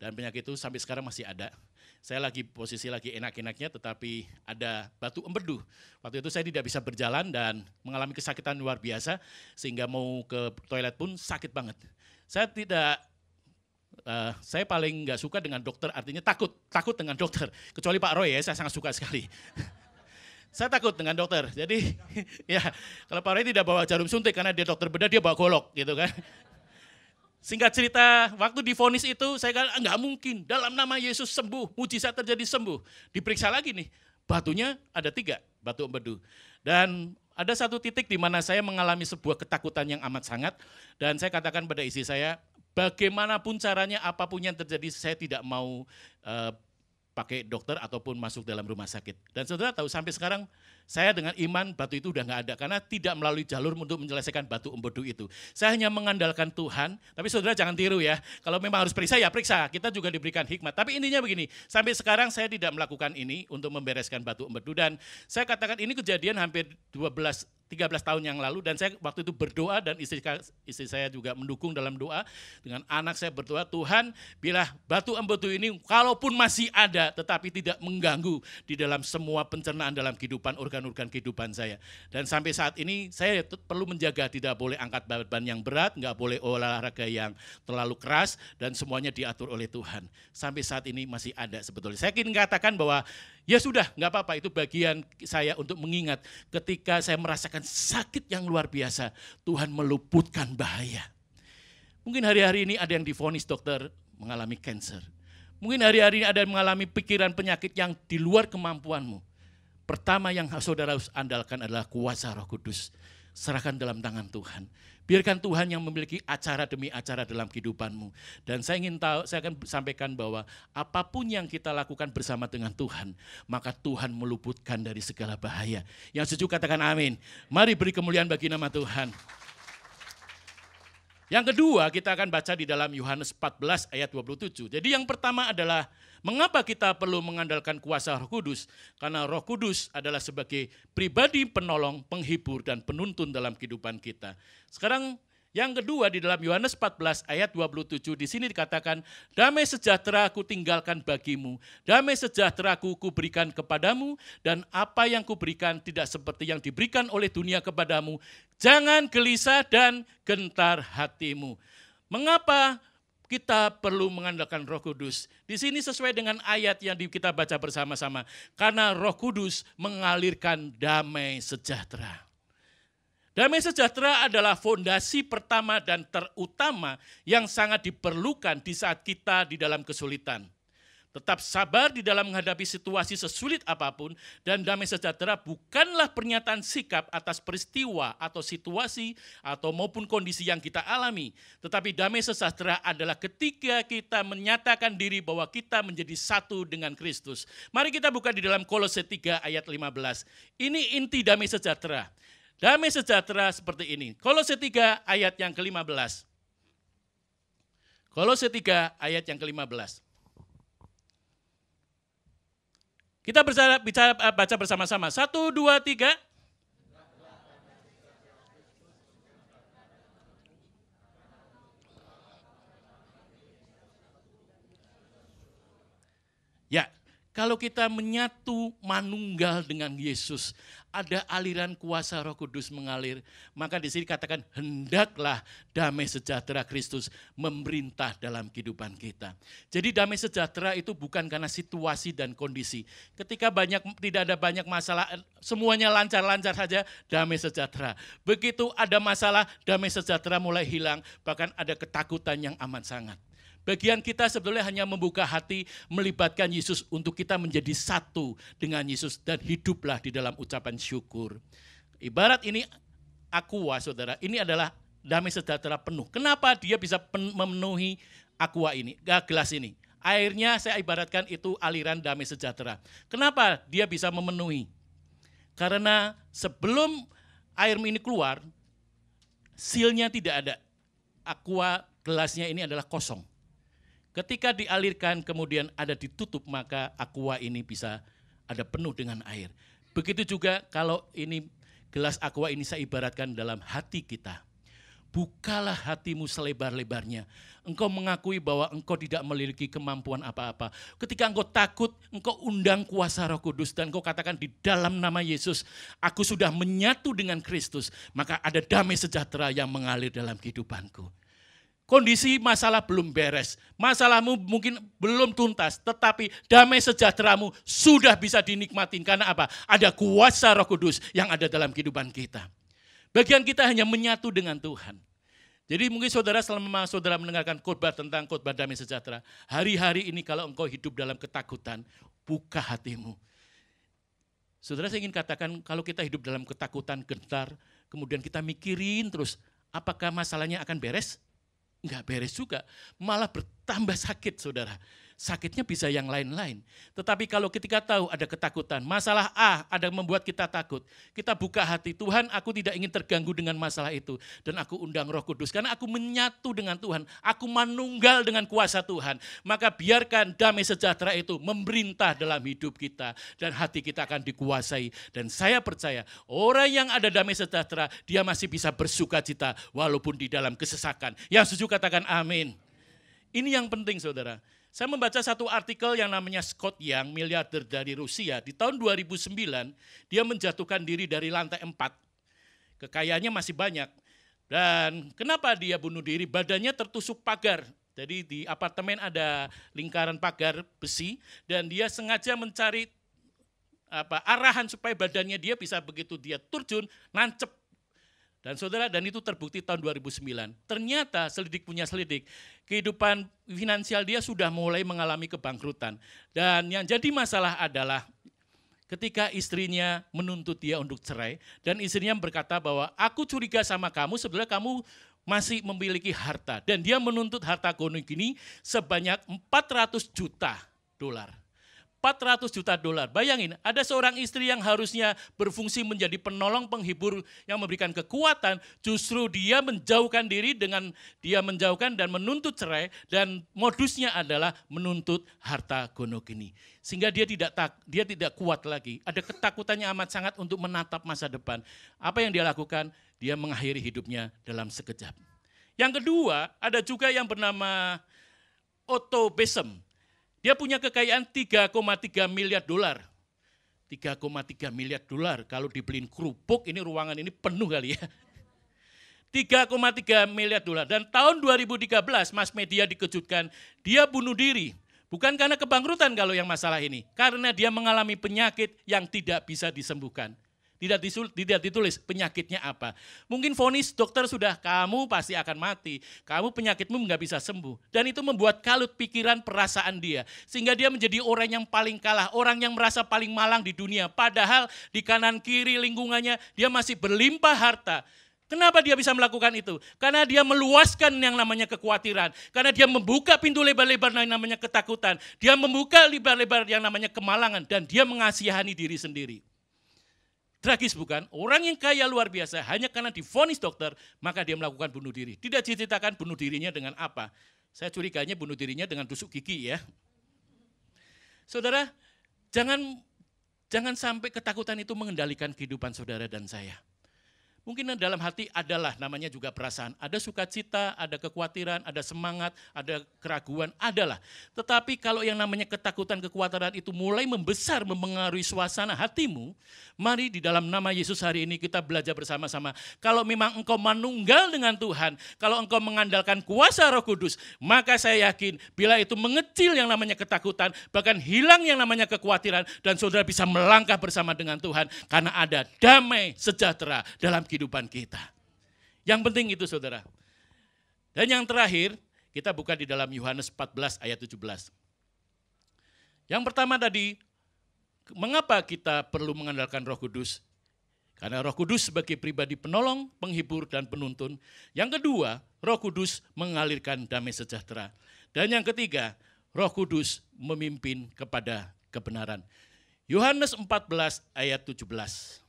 dan penyakit itu sampai sekarang masih ada. Saya lagi posisi lagi enak-enaknya tetapi ada batu empedu. Waktu itu saya tidak bisa berjalan dan mengalami kesakitan luar biasa sehingga mau ke toilet pun sakit banget. Saya tidak Uh, saya paling nggak suka dengan dokter, artinya takut, takut dengan dokter. Kecuali Pak Roy ya, saya sangat suka sekali. saya takut dengan dokter. Jadi ya kalau Pak Roy tidak bawa jarum suntik karena dia dokter bedah dia bawa golok gitu kan. Singkat cerita, waktu difonis itu saya kata nggak mungkin. Dalam nama Yesus sembuh, mujizat terjadi sembuh. Diperiksa lagi nih, batunya ada tiga, batu empedu. Dan ada satu titik di mana saya mengalami sebuah ketakutan yang amat sangat. Dan saya katakan pada istri saya, bagaimanapun caranya, apapun yang terjadi, saya tidak mau uh, pakai dokter ataupun masuk dalam rumah sakit. Dan saudara tahu sampai sekarang saya dengan iman batu itu udah nggak ada karena tidak melalui jalur untuk menyelesaikan batu empedu itu. Saya hanya mengandalkan Tuhan, tapi saudara jangan tiru ya. Kalau memang harus periksa ya periksa, kita juga diberikan hikmat. Tapi intinya begini, sampai sekarang saya tidak melakukan ini untuk membereskan batu empedu dan saya katakan ini kejadian hampir 12 13 tahun yang lalu dan saya waktu itu berdoa dan istri, istri saya juga mendukung dalam doa dengan anak saya berdoa Tuhan bila batu embutu ini kalaupun masih ada tetapi tidak mengganggu di dalam semua pencernaan dalam kehidupan organ-organ kehidupan saya dan sampai saat ini saya perlu menjaga tidak boleh angkat beban yang berat nggak boleh olahraga yang terlalu keras dan semuanya diatur oleh Tuhan sampai saat ini masih ada sebetulnya saya ingin katakan bahwa Ya sudah, nggak apa-apa. Itu bagian saya untuk mengingat ketika saya merasakan sakit yang luar biasa, Tuhan meluputkan bahaya. Mungkin hari-hari ini ada yang difonis dokter mengalami kanker. Mungkin hari-hari ini ada yang mengalami pikiran penyakit yang di luar kemampuanmu. Pertama yang saudara harus andalkan adalah kuasa Roh Kudus serahkan dalam tangan Tuhan. Biarkan Tuhan yang memiliki acara demi acara dalam kehidupanmu. Dan saya ingin tahu, saya akan sampaikan bahwa apapun yang kita lakukan bersama dengan Tuhan, maka Tuhan meluputkan dari segala bahaya. Yang setuju katakan amin. Mari beri kemuliaan bagi nama Tuhan. Yang kedua kita akan baca di dalam Yohanes 14 ayat 27. Jadi yang pertama adalah Mengapa kita perlu mengandalkan kuasa Roh Kudus? Karena Roh Kudus adalah sebagai pribadi penolong, penghibur dan penuntun dalam kehidupan kita. Sekarang yang kedua di dalam Yohanes 14 ayat 27 di sini dikatakan, damai sejahtera aku tinggalkan bagimu, damai sejahtera aku kuberikan kepadamu, dan apa yang kuberikan tidak seperti yang diberikan oleh dunia kepadamu. Jangan gelisah dan gentar hatimu. Mengapa kita perlu mengandalkan Roh Kudus. Di sini sesuai dengan ayat yang kita baca bersama-sama, karena Roh Kudus mengalirkan damai sejahtera. Damai sejahtera adalah fondasi pertama dan terutama yang sangat diperlukan di saat kita di dalam kesulitan. Tetap sabar di dalam menghadapi situasi sesulit apapun dan damai sejahtera bukanlah pernyataan sikap atas peristiwa atau situasi atau maupun kondisi yang kita alami. Tetapi damai sejahtera adalah ketika kita menyatakan diri bahwa kita menjadi satu dengan Kristus. Mari kita buka di dalam Kolose 3 ayat 15. Ini inti damai sejahtera. Damai sejahtera seperti ini. Kolose 3 ayat yang ke-15. Kolose 3 ayat yang ke-15. Kita bicara, bicara eh, baca bersama-sama. Satu, dua, tiga. Ya, kalau kita menyatu manunggal dengan Yesus, ada aliran kuasa Roh Kudus mengalir. Maka di sini katakan hendaklah damai sejahtera Kristus memerintah dalam kehidupan kita. Jadi damai sejahtera itu bukan karena situasi dan kondisi. Ketika banyak tidak ada banyak masalah, semuanya lancar-lancar saja, damai sejahtera. Begitu ada masalah, damai sejahtera mulai hilang, bahkan ada ketakutan yang amat sangat. Bagian kita sebetulnya hanya membuka hati, melibatkan Yesus untuk kita menjadi satu dengan Yesus dan hiduplah di dalam ucapan syukur. Ibarat ini aqua saudara, ini adalah damai sejahtera penuh. Kenapa dia bisa memenuhi aqua ini, eh, gelas ini? Airnya saya ibaratkan itu aliran damai sejahtera. Kenapa dia bisa memenuhi? Karena sebelum air ini keluar, silnya tidak ada. Aqua gelasnya ini adalah kosong. Ketika dialirkan kemudian ada ditutup maka aqua ini bisa ada penuh dengan air. Begitu juga kalau ini gelas aqua ini saya ibaratkan dalam hati kita. Bukalah hatimu selebar-lebarnya. Engkau mengakui bahwa engkau tidak memiliki kemampuan apa-apa. Ketika engkau takut, engkau undang kuasa roh kudus. Dan engkau katakan di dalam nama Yesus, aku sudah menyatu dengan Kristus. Maka ada damai sejahtera yang mengalir dalam kehidupanku kondisi masalah belum beres. Masalahmu mungkin belum tuntas, tetapi damai sejahteramu sudah bisa dinikmatin. Karena apa? Ada kuasa roh kudus yang ada dalam kehidupan kita. Bagian kita hanya menyatu dengan Tuhan. Jadi mungkin saudara selama saudara mendengarkan khotbah tentang khotbah damai sejahtera, hari-hari ini kalau engkau hidup dalam ketakutan, buka hatimu. Saudara saya ingin katakan kalau kita hidup dalam ketakutan gentar, kemudian kita mikirin terus apakah masalahnya akan beres? nggak beres juga, malah bertambah sakit saudara sakitnya bisa yang lain-lain. Tetapi kalau ketika tahu ada ketakutan, masalah A ada membuat kita takut, kita buka hati, Tuhan aku tidak ingin terganggu dengan masalah itu. Dan aku undang roh kudus, karena aku menyatu dengan Tuhan, aku menunggal dengan kuasa Tuhan. Maka biarkan damai sejahtera itu memerintah dalam hidup kita, dan hati kita akan dikuasai. Dan saya percaya, orang yang ada damai sejahtera, dia masih bisa bersuka cita, walaupun di dalam kesesakan. Yang setuju katakan amin. Ini yang penting saudara. Saya membaca satu artikel yang namanya Scott Young, miliarder dari Rusia. Di tahun 2009, dia menjatuhkan diri dari lantai empat Kekayaannya masih banyak. Dan kenapa dia bunuh diri? Badannya tertusuk pagar. Jadi di apartemen ada lingkaran pagar besi dan dia sengaja mencari apa arahan supaya badannya dia bisa begitu dia turun nancep dan saudara, dan itu terbukti tahun 2009. Ternyata selidik punya selidik, kehidupan finansial dia sudah mulai mengalami kebangkrutan. Dan yang jadi masalah adalah ketika istrinya menuntut dia untuk cerai, dan istrinya berkata bahwa aku curiga sama kamu, sebenarnya kamu masih memiliki harta. Dan dia menuntut harta Gunung gini sebanyak 400 juta dolar. 400 juta dolar. Bayangin, ada seorang istri yang harusnya berfungsi menjadi penolong penghibur yang memberikan kekuatan, justru dia menjauhkan diri dengan dia menjauhkan dan menuntut cerai dan modusnya adalah menuntut harta kini. Sehingga dia tidak tak, dia tidak kuat lagi. Ada ketakutannya amat sangat untuk menatap masa depan. Apa yang dia lakukan? Dia mengakhiri hidupnya dalam sekejap. Yang kedua, ada juga yang bernama Otto Besem. Dia punya kekayaan 3,3 miliar dolar. 3,3 miliar dolar kalau dibeliin kerupuk ini ruangan ini penuh kali ya. 3,3 miliar dolar dan tahun 2013 mas media dikejutkan dia bunuh diri. Bukan karena kebangkrutan kalau yang masalah ini, karena dia mengalami penyakit yang tidak bisa disembuhkan. Tidak, disul, tidak ditulis penyakitnya apa. Mungkin vonis dokter sudah kamu pasti akan mati. Kamu penyakitmu nggak bisa sembuh. Dan itu membuat kalut pikiran perasaan dia. Sehingga dia menjadi orang yang paling kalah. Orang yang merasa paling malang di dunia. Padahal di kanan kiri lingkungannya dia masih berlimpah harta. Kenapa dia bisa melakukan itu? Karena dia meluaskan yang namanya kekhawatiran. Karena dia membuka pintu lebar-lebar yang namanya ketakutan. Dia membuka lebar-lebar yang namanya kemalangan. Dan dia mengasihani diri sendiri. Tragis bukan? Orang yang kaya luar biasa hanya karena difonis dokter, maka dia melakukan bunuh diri. Tidak diceritakan bunuh dirinya dengan apa. Saya curiganya bunuh dirinya dengan tusuk gigi ya. Saudara, jangan jangan sampai ketakutan itu mengendalikan kehidupan saudara dan saya. Mungkin dalam hati adalah namanya juga perasaan. Ada sukacita, ada kekhawatiran, ada semangat, ada keraguan, adalah. Tetapi kalau yang namanya ketakutan, kekhawatiran itu mulai membesar, mempengaruhi suasana hatimu, mari di dalam nama Yesus hari ini kita belajar bersama-sama. Kalau memang engkau menunggal dengan Tuhan, kalau engkau mengandalkan kuasa roh kudus, maka saya yakin bila itu mengecil yang namanya ketakutan, bahkan hilang yang namanya kekhawatiran, dan saudara bisa melangkah bersama dengan Tuhan, karena ada damai sejahtera dalam kehidupan kita. Yang penting itu saudara. Dan yang terakhir, kita buka di dalam Yohanes 14 ayat 17. Yang pertama tadi, mengapa kita perlu mengandalkan roh kudus? Karena roh kudus sebagai pribadi penolong, penghibur, dan penuntun. Yang kedua, roh kudus mengalirkan damai sejahtera. Dan yang ketiga, roh kudus memimpin kepada kebenaran. Yohanes 14 ayat 17.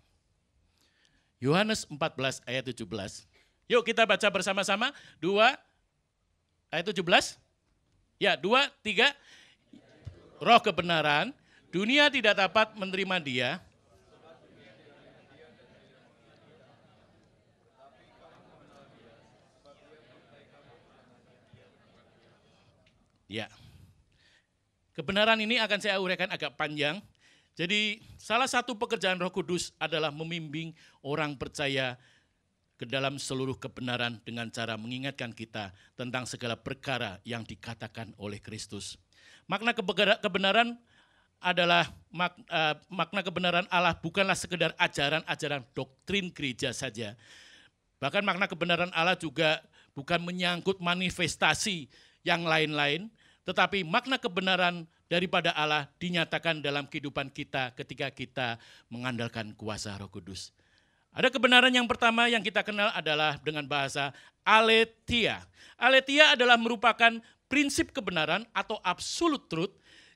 Yohanes 14 ayat 17. Yuk kita baca bersama-sama. Dua, ayat 17. Ya, dua, tiga. Roh kebenaran, dunia tidak dapat menerima dia. Ya. Kebenaran ini akan saya uraikan agak panjang, jadi salah satu pekerjaan Roh Kudus adalah membimbing orang percaya ke dalam seluruh kebenaran dengan cara mengingatkan kita tentang segala perkara yang dikatakan oleh Kristus. Makna kebenaran adalah eh, makna kebenaran Allah bukanlah sekedar ajaran-ajaran doktrin gereja saja. Bahkan makna kebenaran Allah juga bukan menyangkut manifestasi yang lain-lain, tetapi makna kebenaran daripada Allah dinyatakan dalam kehidupan kita ketika kita mengandalkan kuasa Roh Kudus. Ada kebenaran yang pertama yang kita kenal adalah dengan bahasa aletia. Aletia adalah merupakan prinsip kebenaran atau absolute truth,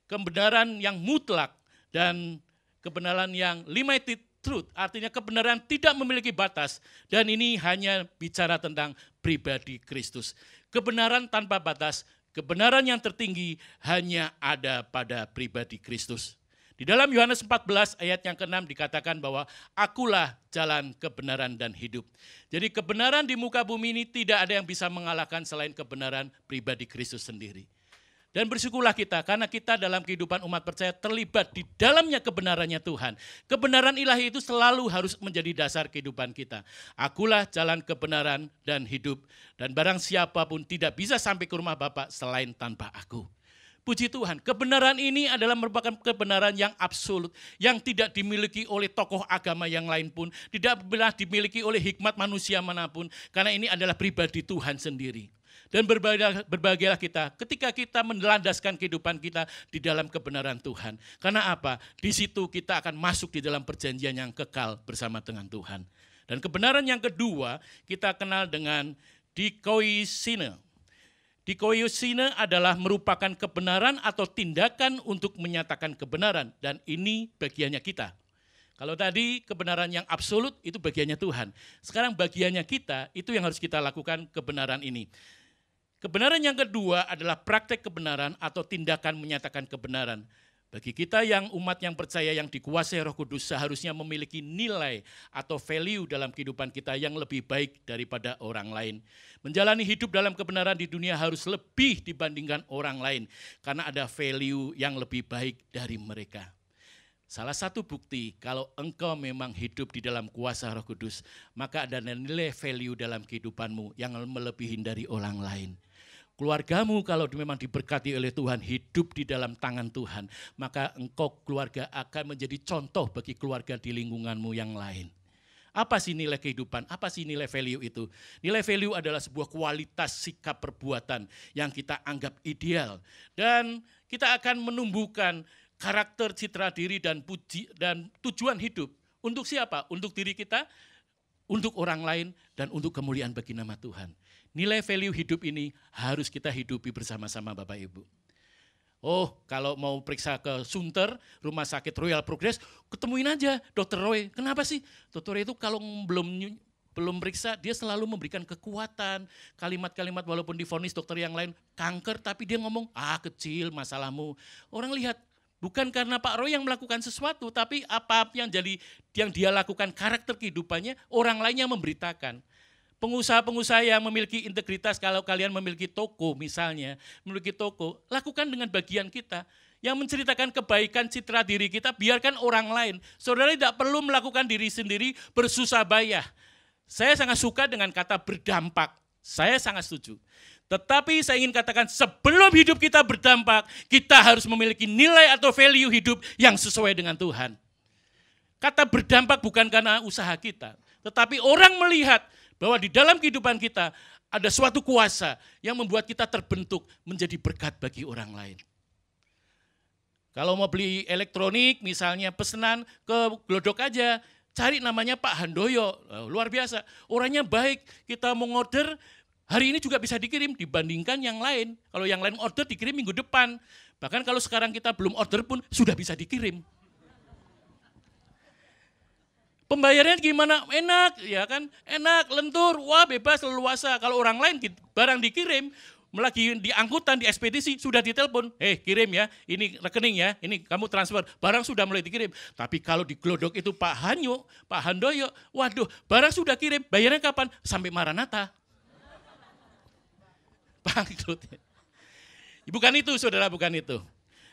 kebenaran yang mutlak dan kebenaran yang limited truth, artinya kebenaran tidak memiliki batas dan ini hanya bicara tentang pribadi Kristus. Kebenaran tanpa batas Kebenaran yang tertinggi hanya ada pada pribadi Kristus. Di dalam Yohanes 14 ayat yang ke-6 dikatakan bahwa akulah jalan kebenaran dan hidup. Jadi kebenaran di muka bumi ini tidak ada yang bisa mengalahkan selain kebenaran pribadi Kristus sendiri. Dan bersyukurlah kita karena kita dalam kehidupan umat percaya terlibat di dalamnya kebenarannya Tuhan. Kebenaran ilahi itu selalu harus menjadi dasar kehidupan kita. Akulah jalan kebenaran dan hidup dan barang siapapun tidak bisa sampai ke rumah Bapak selain tanpa aku. Puji Tuhan, kebenaran ini adalah merupakan kebenaran yang absolut, yang tidak dimiliki oleh tokoh agama yang lain pun, tidak pernah dimiliki oleh hikmat manusia manapun, karena ini adalah pribadi Tuhan sendiri. Dan berbahagialah kita ketika kita melandaskan kehidupan kita di dalam kebenaran Tuhan. Karena apa? Di situ kita akan masuk di dalam perjanjian yang kekal bersama dengan Tuhan. Dan kebenaran yang kedua kita kenal dengan dikoisine. Dikoisine adalah merupakan kebenaran atau tindakan untuk menyatakan kebenaran. Dan ini bagiannya kita. Kalau tadi kebenaran yang absolut itu bagiannya Tuhan. Sekarang bagiannya kita itu yang harus kita lakukan kebenaran ini. Kebenaran yang kedua adalah praktek kebenaran atau tindakan menyatakan kebenaran. Bagi kita yang umat yang percaya yang dikuasai Roh Kudus seharusnya memiliki nilai atau value dalam kehidupan kita yang lebih baik daripada orang lain. Menjalani hidup dalam kebenaran di dunia harus lebih dibandingkan orang lain karena ada value yang lebih baik dari mereka. Salah satu bukti kalau engkau memang hidup di dalam kuasa Roh Kudus, maka ada nilai value dalam kehidupanmu yang melebihi dari orang lain keluargamu kalau memang diberkati oleh Tuhan, hidup di dalam tangan Tuhan, maka engkau keluarga akan menjadi contoh bagi keluarga di lingkunganmu yang lain. Apa sih nilai kehidupan? Apa sih nilai value itu? Nilai value adalah sebuah kualitas sikap perbuatan yang kita anggap ideal dan kita akan menumbuhkan karakter citra diri dan puji dan tujuan hidup untuk siapa? Untuk diri kita, untuk orang lain dan untuk kemuliaan bagi nama Tuhan. Nilai value hidup ini harus kita hidupi bersama-sama Bapak Ibu. Oh, kalau mau periksa ke Sunter, Rumah Sakit Royal Progress, ketemuin aja Dokter Roy. Kenapa sih? Dokter Roy itu kalau belum belum periksa, dia selalu memberikan kekuatan, kalimat-kalimat walaupun difonis dokter yang lain kanker, tapi dia ngomong, ah kecil masalahmu. Orang lihat, bukan karena Pak Roy yang melakukan sesuatu, tapi apa yang jadi yang dia lakukan karakter kehidupannya, orang lainnya memberitakan. Pengusaha-pengusaha yang memiliki integritas, kalau kalian memiliki toko misalnya, memiliki toko, lakukan dengan bagian kita yang menceritakan kebaikan citra diri kita, biarkan orang lain. Saudara tidak perlu melakukan diri sendiri bersusah bayah Saya sangat suka dengan kata berdampak. Saya sangat setuju. Tetapi saya ingin katakan sebelum hidup kita berdampak, kita harus memiliki nilai atau value hidup yang sesuai dengan Tuhan. Kata berdampak bukan karena usaha kita, tetapi orang melihat bahwa di dalam kehidupan kita ada suatu kuasa yang membuat kita terbentuk menjadi berkat bagi orang lain. Kalau mau beli elektronik misalnya pesenan ke Glodok aja, cari namanya Pak Handoyo, luar biasa. Orangnya baik, kita mau order hari ini juga bisa dikirim dibandingkan yang lain. Kalau yang lain order dikirim minggu depan. Bahkan kalau sekarang kita belum order pun sudah bisa dikirim. Pembayarannya gimana? Enak, ya kan? Enak, lentur, wah bebas, leluasa. Kalau orang lain barang dikirim, lagi di angkutan, di ekspedisi, sudah ditelepon, eh kirim ya, ini rekening ya, ini kamu transfer, barang sudah mulai dikirim. Tapi kalau di Glodok itu Pak Hanyo, Pak Handoyo, waduh, barang sudah kirim, bayarnya kapan? Sampai Maranatha. Bangkrut. Bukan itu saudara, bukan itu.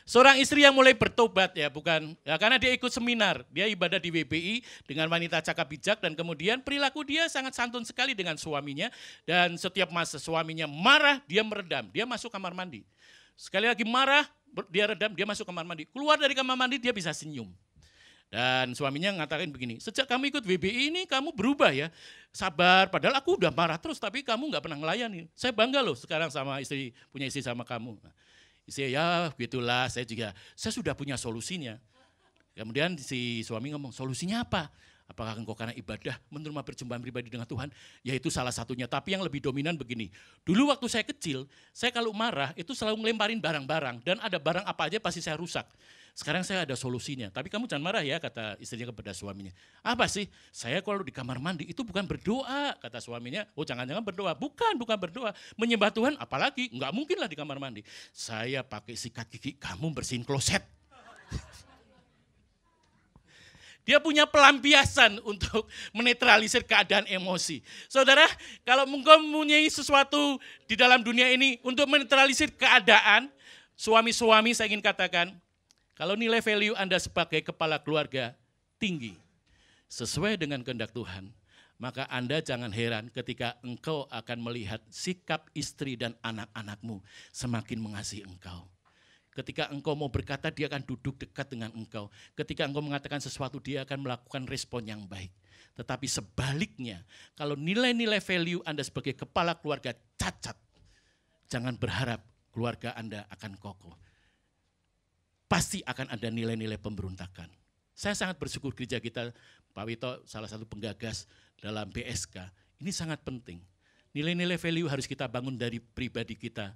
Seorang istri yang mulai bertobat ya, bukan ya, karena dia ikut seminar, dia ibadah di WBI dengan wanita cakap bijak dan kemudian perilaku dia sangat santun sekali dengan suaminya dan setiap masa suaminya marah, dia meredam, dia masuk kamar mandi. Sekali lagi marah, dia redam, dia masuk kamar mandi. Keluar dari kamar mandi dia bisa senyum. Dan suaminya mengatakan begini, sejak kamu ikut WBI ini kamu berubah ya. Sabar, padahal aku udah marah terus tapi kamu nggak pernah ngelayani. Saya bangga loh sekarang sama istri, punya istri sama kamu. Saya ya begitulah saya juga, saya sudah punya solusinya. Kemudian si suami ngomong, solusinya apa? Apakah engkau karena ibadah menerima perjumpaan pribadi dengan Tuhan? Yaitu salah satunya. Tapi yang lebih dominan begini. Dulu waktu saya kecil, saya kalau marah itu selalu ngelemparin barang-barang. Dan ada barang apa aja pasti saya rusak. Sekarang saya ada solusinya. Tapi kamu jangan marah ya, kata istrinya kepada suaminya. Apa sih? Saya kalau di kamar mandi itu bukan berdoa, kata suaminya. Oh jangan-jangan berdoa. Bukan, bukan berdoa. Menyembah Tuhan apalagi. Enggak mungkin lah di kamar mandi. Saya pakai sikat gigi, kamu bersihin kloset dia punya pelampiasan untuk menetralisir keadaan emosi. Saudara, kalau engkau mempunyai sesuatu di dalam dunia ini untuk menetralisir keadaan, suami-suami saya ingin katakan, kalau nilai value Anda sebagai kepala keluarga tinggi, sesuai dengan kehendak Tuhan, maka Anda jangan heran ketika engkau akan melihat sikap istri dan anak-anakmu semakin mengasihi engkau. Ketika engkau mau berkata, dia akan duduk dekat dengan engkau. Ketika engkau mengatakan sesuatu, dia akan melakukan respon yang baik. Tetapi sebaliknya, kalau nilai-nilai value Anda sebagai kepala keluarga cacat, jangan berharap keluarga Anda akan kokoh. Pasti akan ada nilai-nilai pemberontakan. Saya sangat bersyukur gereja kita, Pak Wito salah satu penggagas dalam BSK, ini sangat penting. Nilai-nilai value harus kita bangun dari pribadi kita,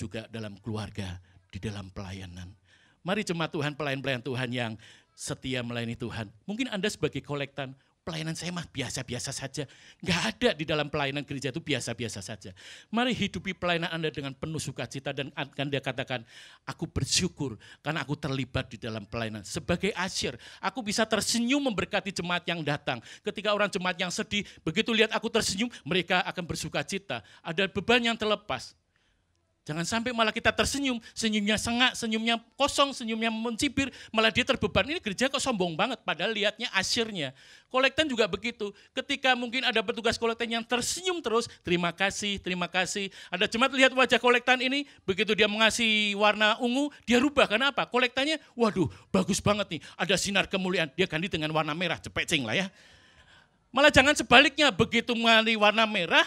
juga dalam keluarga di dalam pelayanan. Mari jemaat Tuhan, pelayan-pelayan Tuhan yang setia melayani Tuhan. Mungkin Anda sebagai kolektan, pelayanan saya mah biasa-biasa saja. Nggak ada di dalam pelayanan gereja itu biasa-biasa saja. Mari hidupi pelayanan Anda dengan penuh sukacita dan akan dia katakan, aku bersyukur karena aku terlibat di dalam pelayanan. Sebagai asyir, aku bisa tersenyum memberkati jemaat yang datang. Ketika orang jemaat yang sedih, begitu lihat aku tersenyum, mereka akan bersukacita. Ada beban yang terlepas. Jangan sampai malah kita tersenyum, senyumnya sengak, senyumnya kosong, senyumnya mencibir, malah dia terbeban. Ini gereja kok sombong banget, padahal lihatnya asirnya. Kolektan juga begitu. Ketika mungkin ada petugas kolektan yang tersenyum terus, terima kasih, terima kasih. Ada jemaat lihat wajah kolektan ini, begitu dia mengasih warna ungu, dia rubah. Karena apa? Kolektannya, waduh bagus banget nih, ada sinar kemuliaan. Dia ganti dengan warna merah, cepet cepecing lah ya. Malah jangan sebaliknya, begitu mengalih warna merah,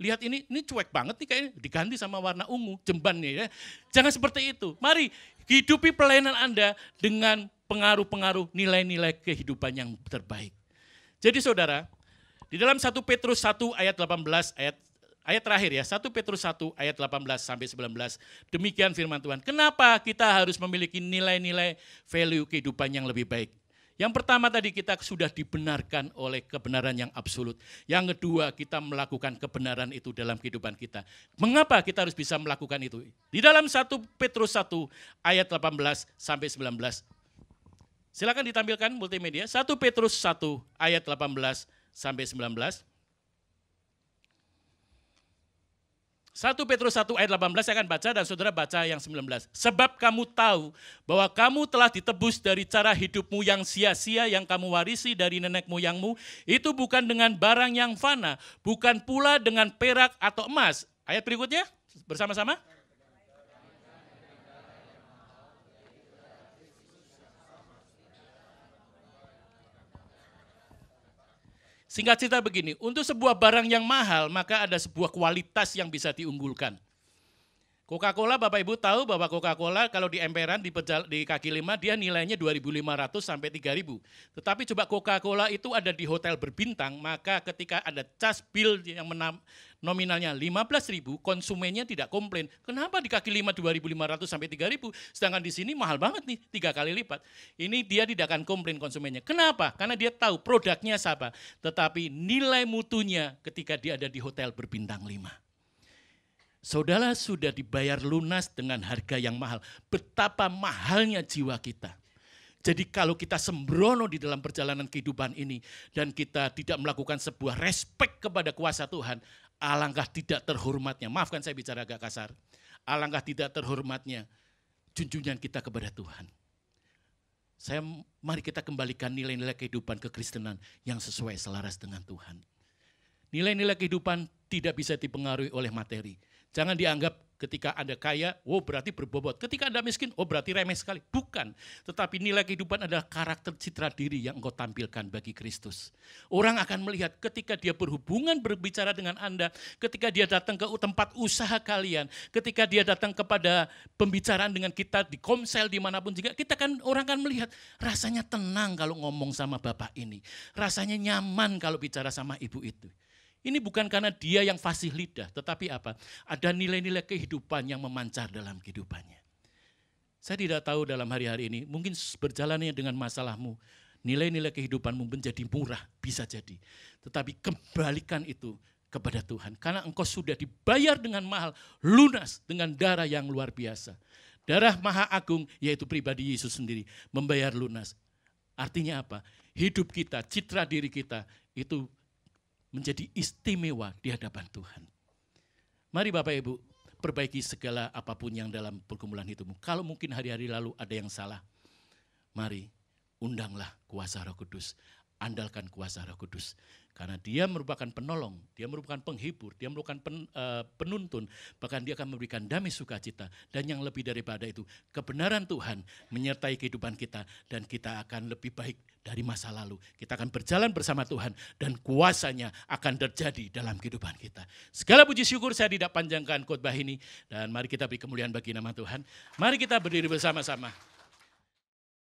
Lihat ini, ini cuek banget nih kayaknya diganti sama warna ungu, jembannya ya. Jangan seperti itu. Mari hidupi pelayanan Anda dengan pengaruh-pengaruh nilai-nilai kehidupan yang terbaik. Jadi saudara, di dalam 1 Petrus 1 ayat 18 ayat ayat terakhir ya, 1 Petrus 1 ayat 18 sampai 19. Demikian firman Tuhan. Kenapa kita harus memiliki nilai-nilai value kehidupan yang lebih baik? Yang pertama tadi kita sudah dibenarkan oleh kebenaran yang absolut. Yang kedua kita melakukan kebenaran itu dalam kehidupan kita. Mengapa kita harus bisa melakukan itu? Di dalam 1 Petrus 1 ayat 18 sampai 19. Silakan ditampilkan multimedia. 1 Petrus 1 ayat 18 sampai 19. 1 Petrus 1 ayat 18 saya akan baca dan saudara baca yang 19. Sebab kamu tahu bahwa kamu telah ditebus dari cara hidupmu yang sia-sia yang kamu warisi dari nenek moyangmu. Itu bukan dengan barang yang fana, bukan pula dengan perak atau emas. Ayat berikutnya bersama-sama. Singkat cerita begini, untuk sebuah barang yang mahal maka ada sebuah kualitas yang bisa diunggulkan. Coca-Cola Bapak Ibu tahu bahwa Coca-Cola kalau di emperan di, pejal, di kaki lima dia nilainya 2.500 sampai 3.000. Tetapi coba Coca-Cola itu ada di hotel berbintang, maka ketika ada cas bill yang menam, nominalnya 15.000, konsumennya tidak komplain. Kenapa di kaki lima 2.500 sampai 3.000 sedangkan di sini mahal banget nih, tiga kali lipat. Ini dia tidak akan komplain konsumennya. Kenapa? Karena dia tahu produknya sama, tetapi nilai mutunya ketika dia ada di hotel berbintang lima. Saudara sudah dibayar lunas dengan harga yang mahal. Betapa mahalnya jiwa kita. Jadi kalau kita sembrono di dalam perjalanan kehidupan ini dan kita tidak melakukan sebuah respek kepada kuasa Tuhan, alangkah tidak terhormatnya. Maafkan saya bicara agak kasar. Alangkah tidak terhormatnya junjungan kita kepada Tuhan. Saya mari kita kembalikan nilai-nilai kehidupan kekristenan yang sesuai selaras dengan Tuhan. Nilai-nilai kehidupan tidak bisa dipengaruhi oleh materi Jangan dianggap ketika Anda kaya, oh berarti berbobot. Ketika Anda miskin, oh berarti remeh sekali. Bukan. Tetapi nilai kehidupan adalah karakter citra diri yang engkau tampilkan bagi Kristus. Orang akan melihat ketika dia berhubungan berbicara dengan Anda, ketika dia datang ke tempat usaha kalian, ketika dia datang kepada pembicaraan dengan kita di komsel dimanapun juga, kita kan orang akan melihat rasanya tenang kalau ngomong sama bapak ini. Rasanya nyaman kalau bicara sama ibu itu. Ini bukan karena dia yang fasih lidah, tetapi apa? Ada nilai-nilai kehidupan yang memancar dalam kehidupannya. Saya tidak tahu dalam hari-hari ini, mungkin berjalannya dengan masalahmu, nilai-nilai kehidupanmu menjadi murah, bisa jadi. Tetapi kembalikan itu kepada Tuhan. Karena engkau sudah dibayar dengan mahal, lunas dengan darah yang luar biasa. Darah maha agung, yaitu pribadi Yesus sendiri, membayar lunas. Artinya apa? Hidup kita, citra diri kita, itu menjadi istimewa di hadapan Tuhan. Mari Bapak Ibu, perbaiki segala apapun yang dalam pergumulan hidupmu. Kalau mungkin hari-hari lalu ada yang salah, mari undanglah kuasa roh kudus. Andalkan kuasa roh kudus. Karena dia merupakan penolong, dia merupakan penghibur, dia merupakan pen, uh, penuntun, bahkan dia akan memberikan damai sukacita. Dan yang lebih daripada itu, kebenaran Tuhan menyertai kehidupan kita dan kita akan lebih baik dari masa lalu. Kita akan berjalan bersama Tuhan dan kuasanya akan terjadi dalam kehidupan kita. Segala puji syukur saya tidak panjangkan khotbah ini dan mari kita beri kemuliaan bagi nama Tuhan. Mari kita berdiri bersama-sama.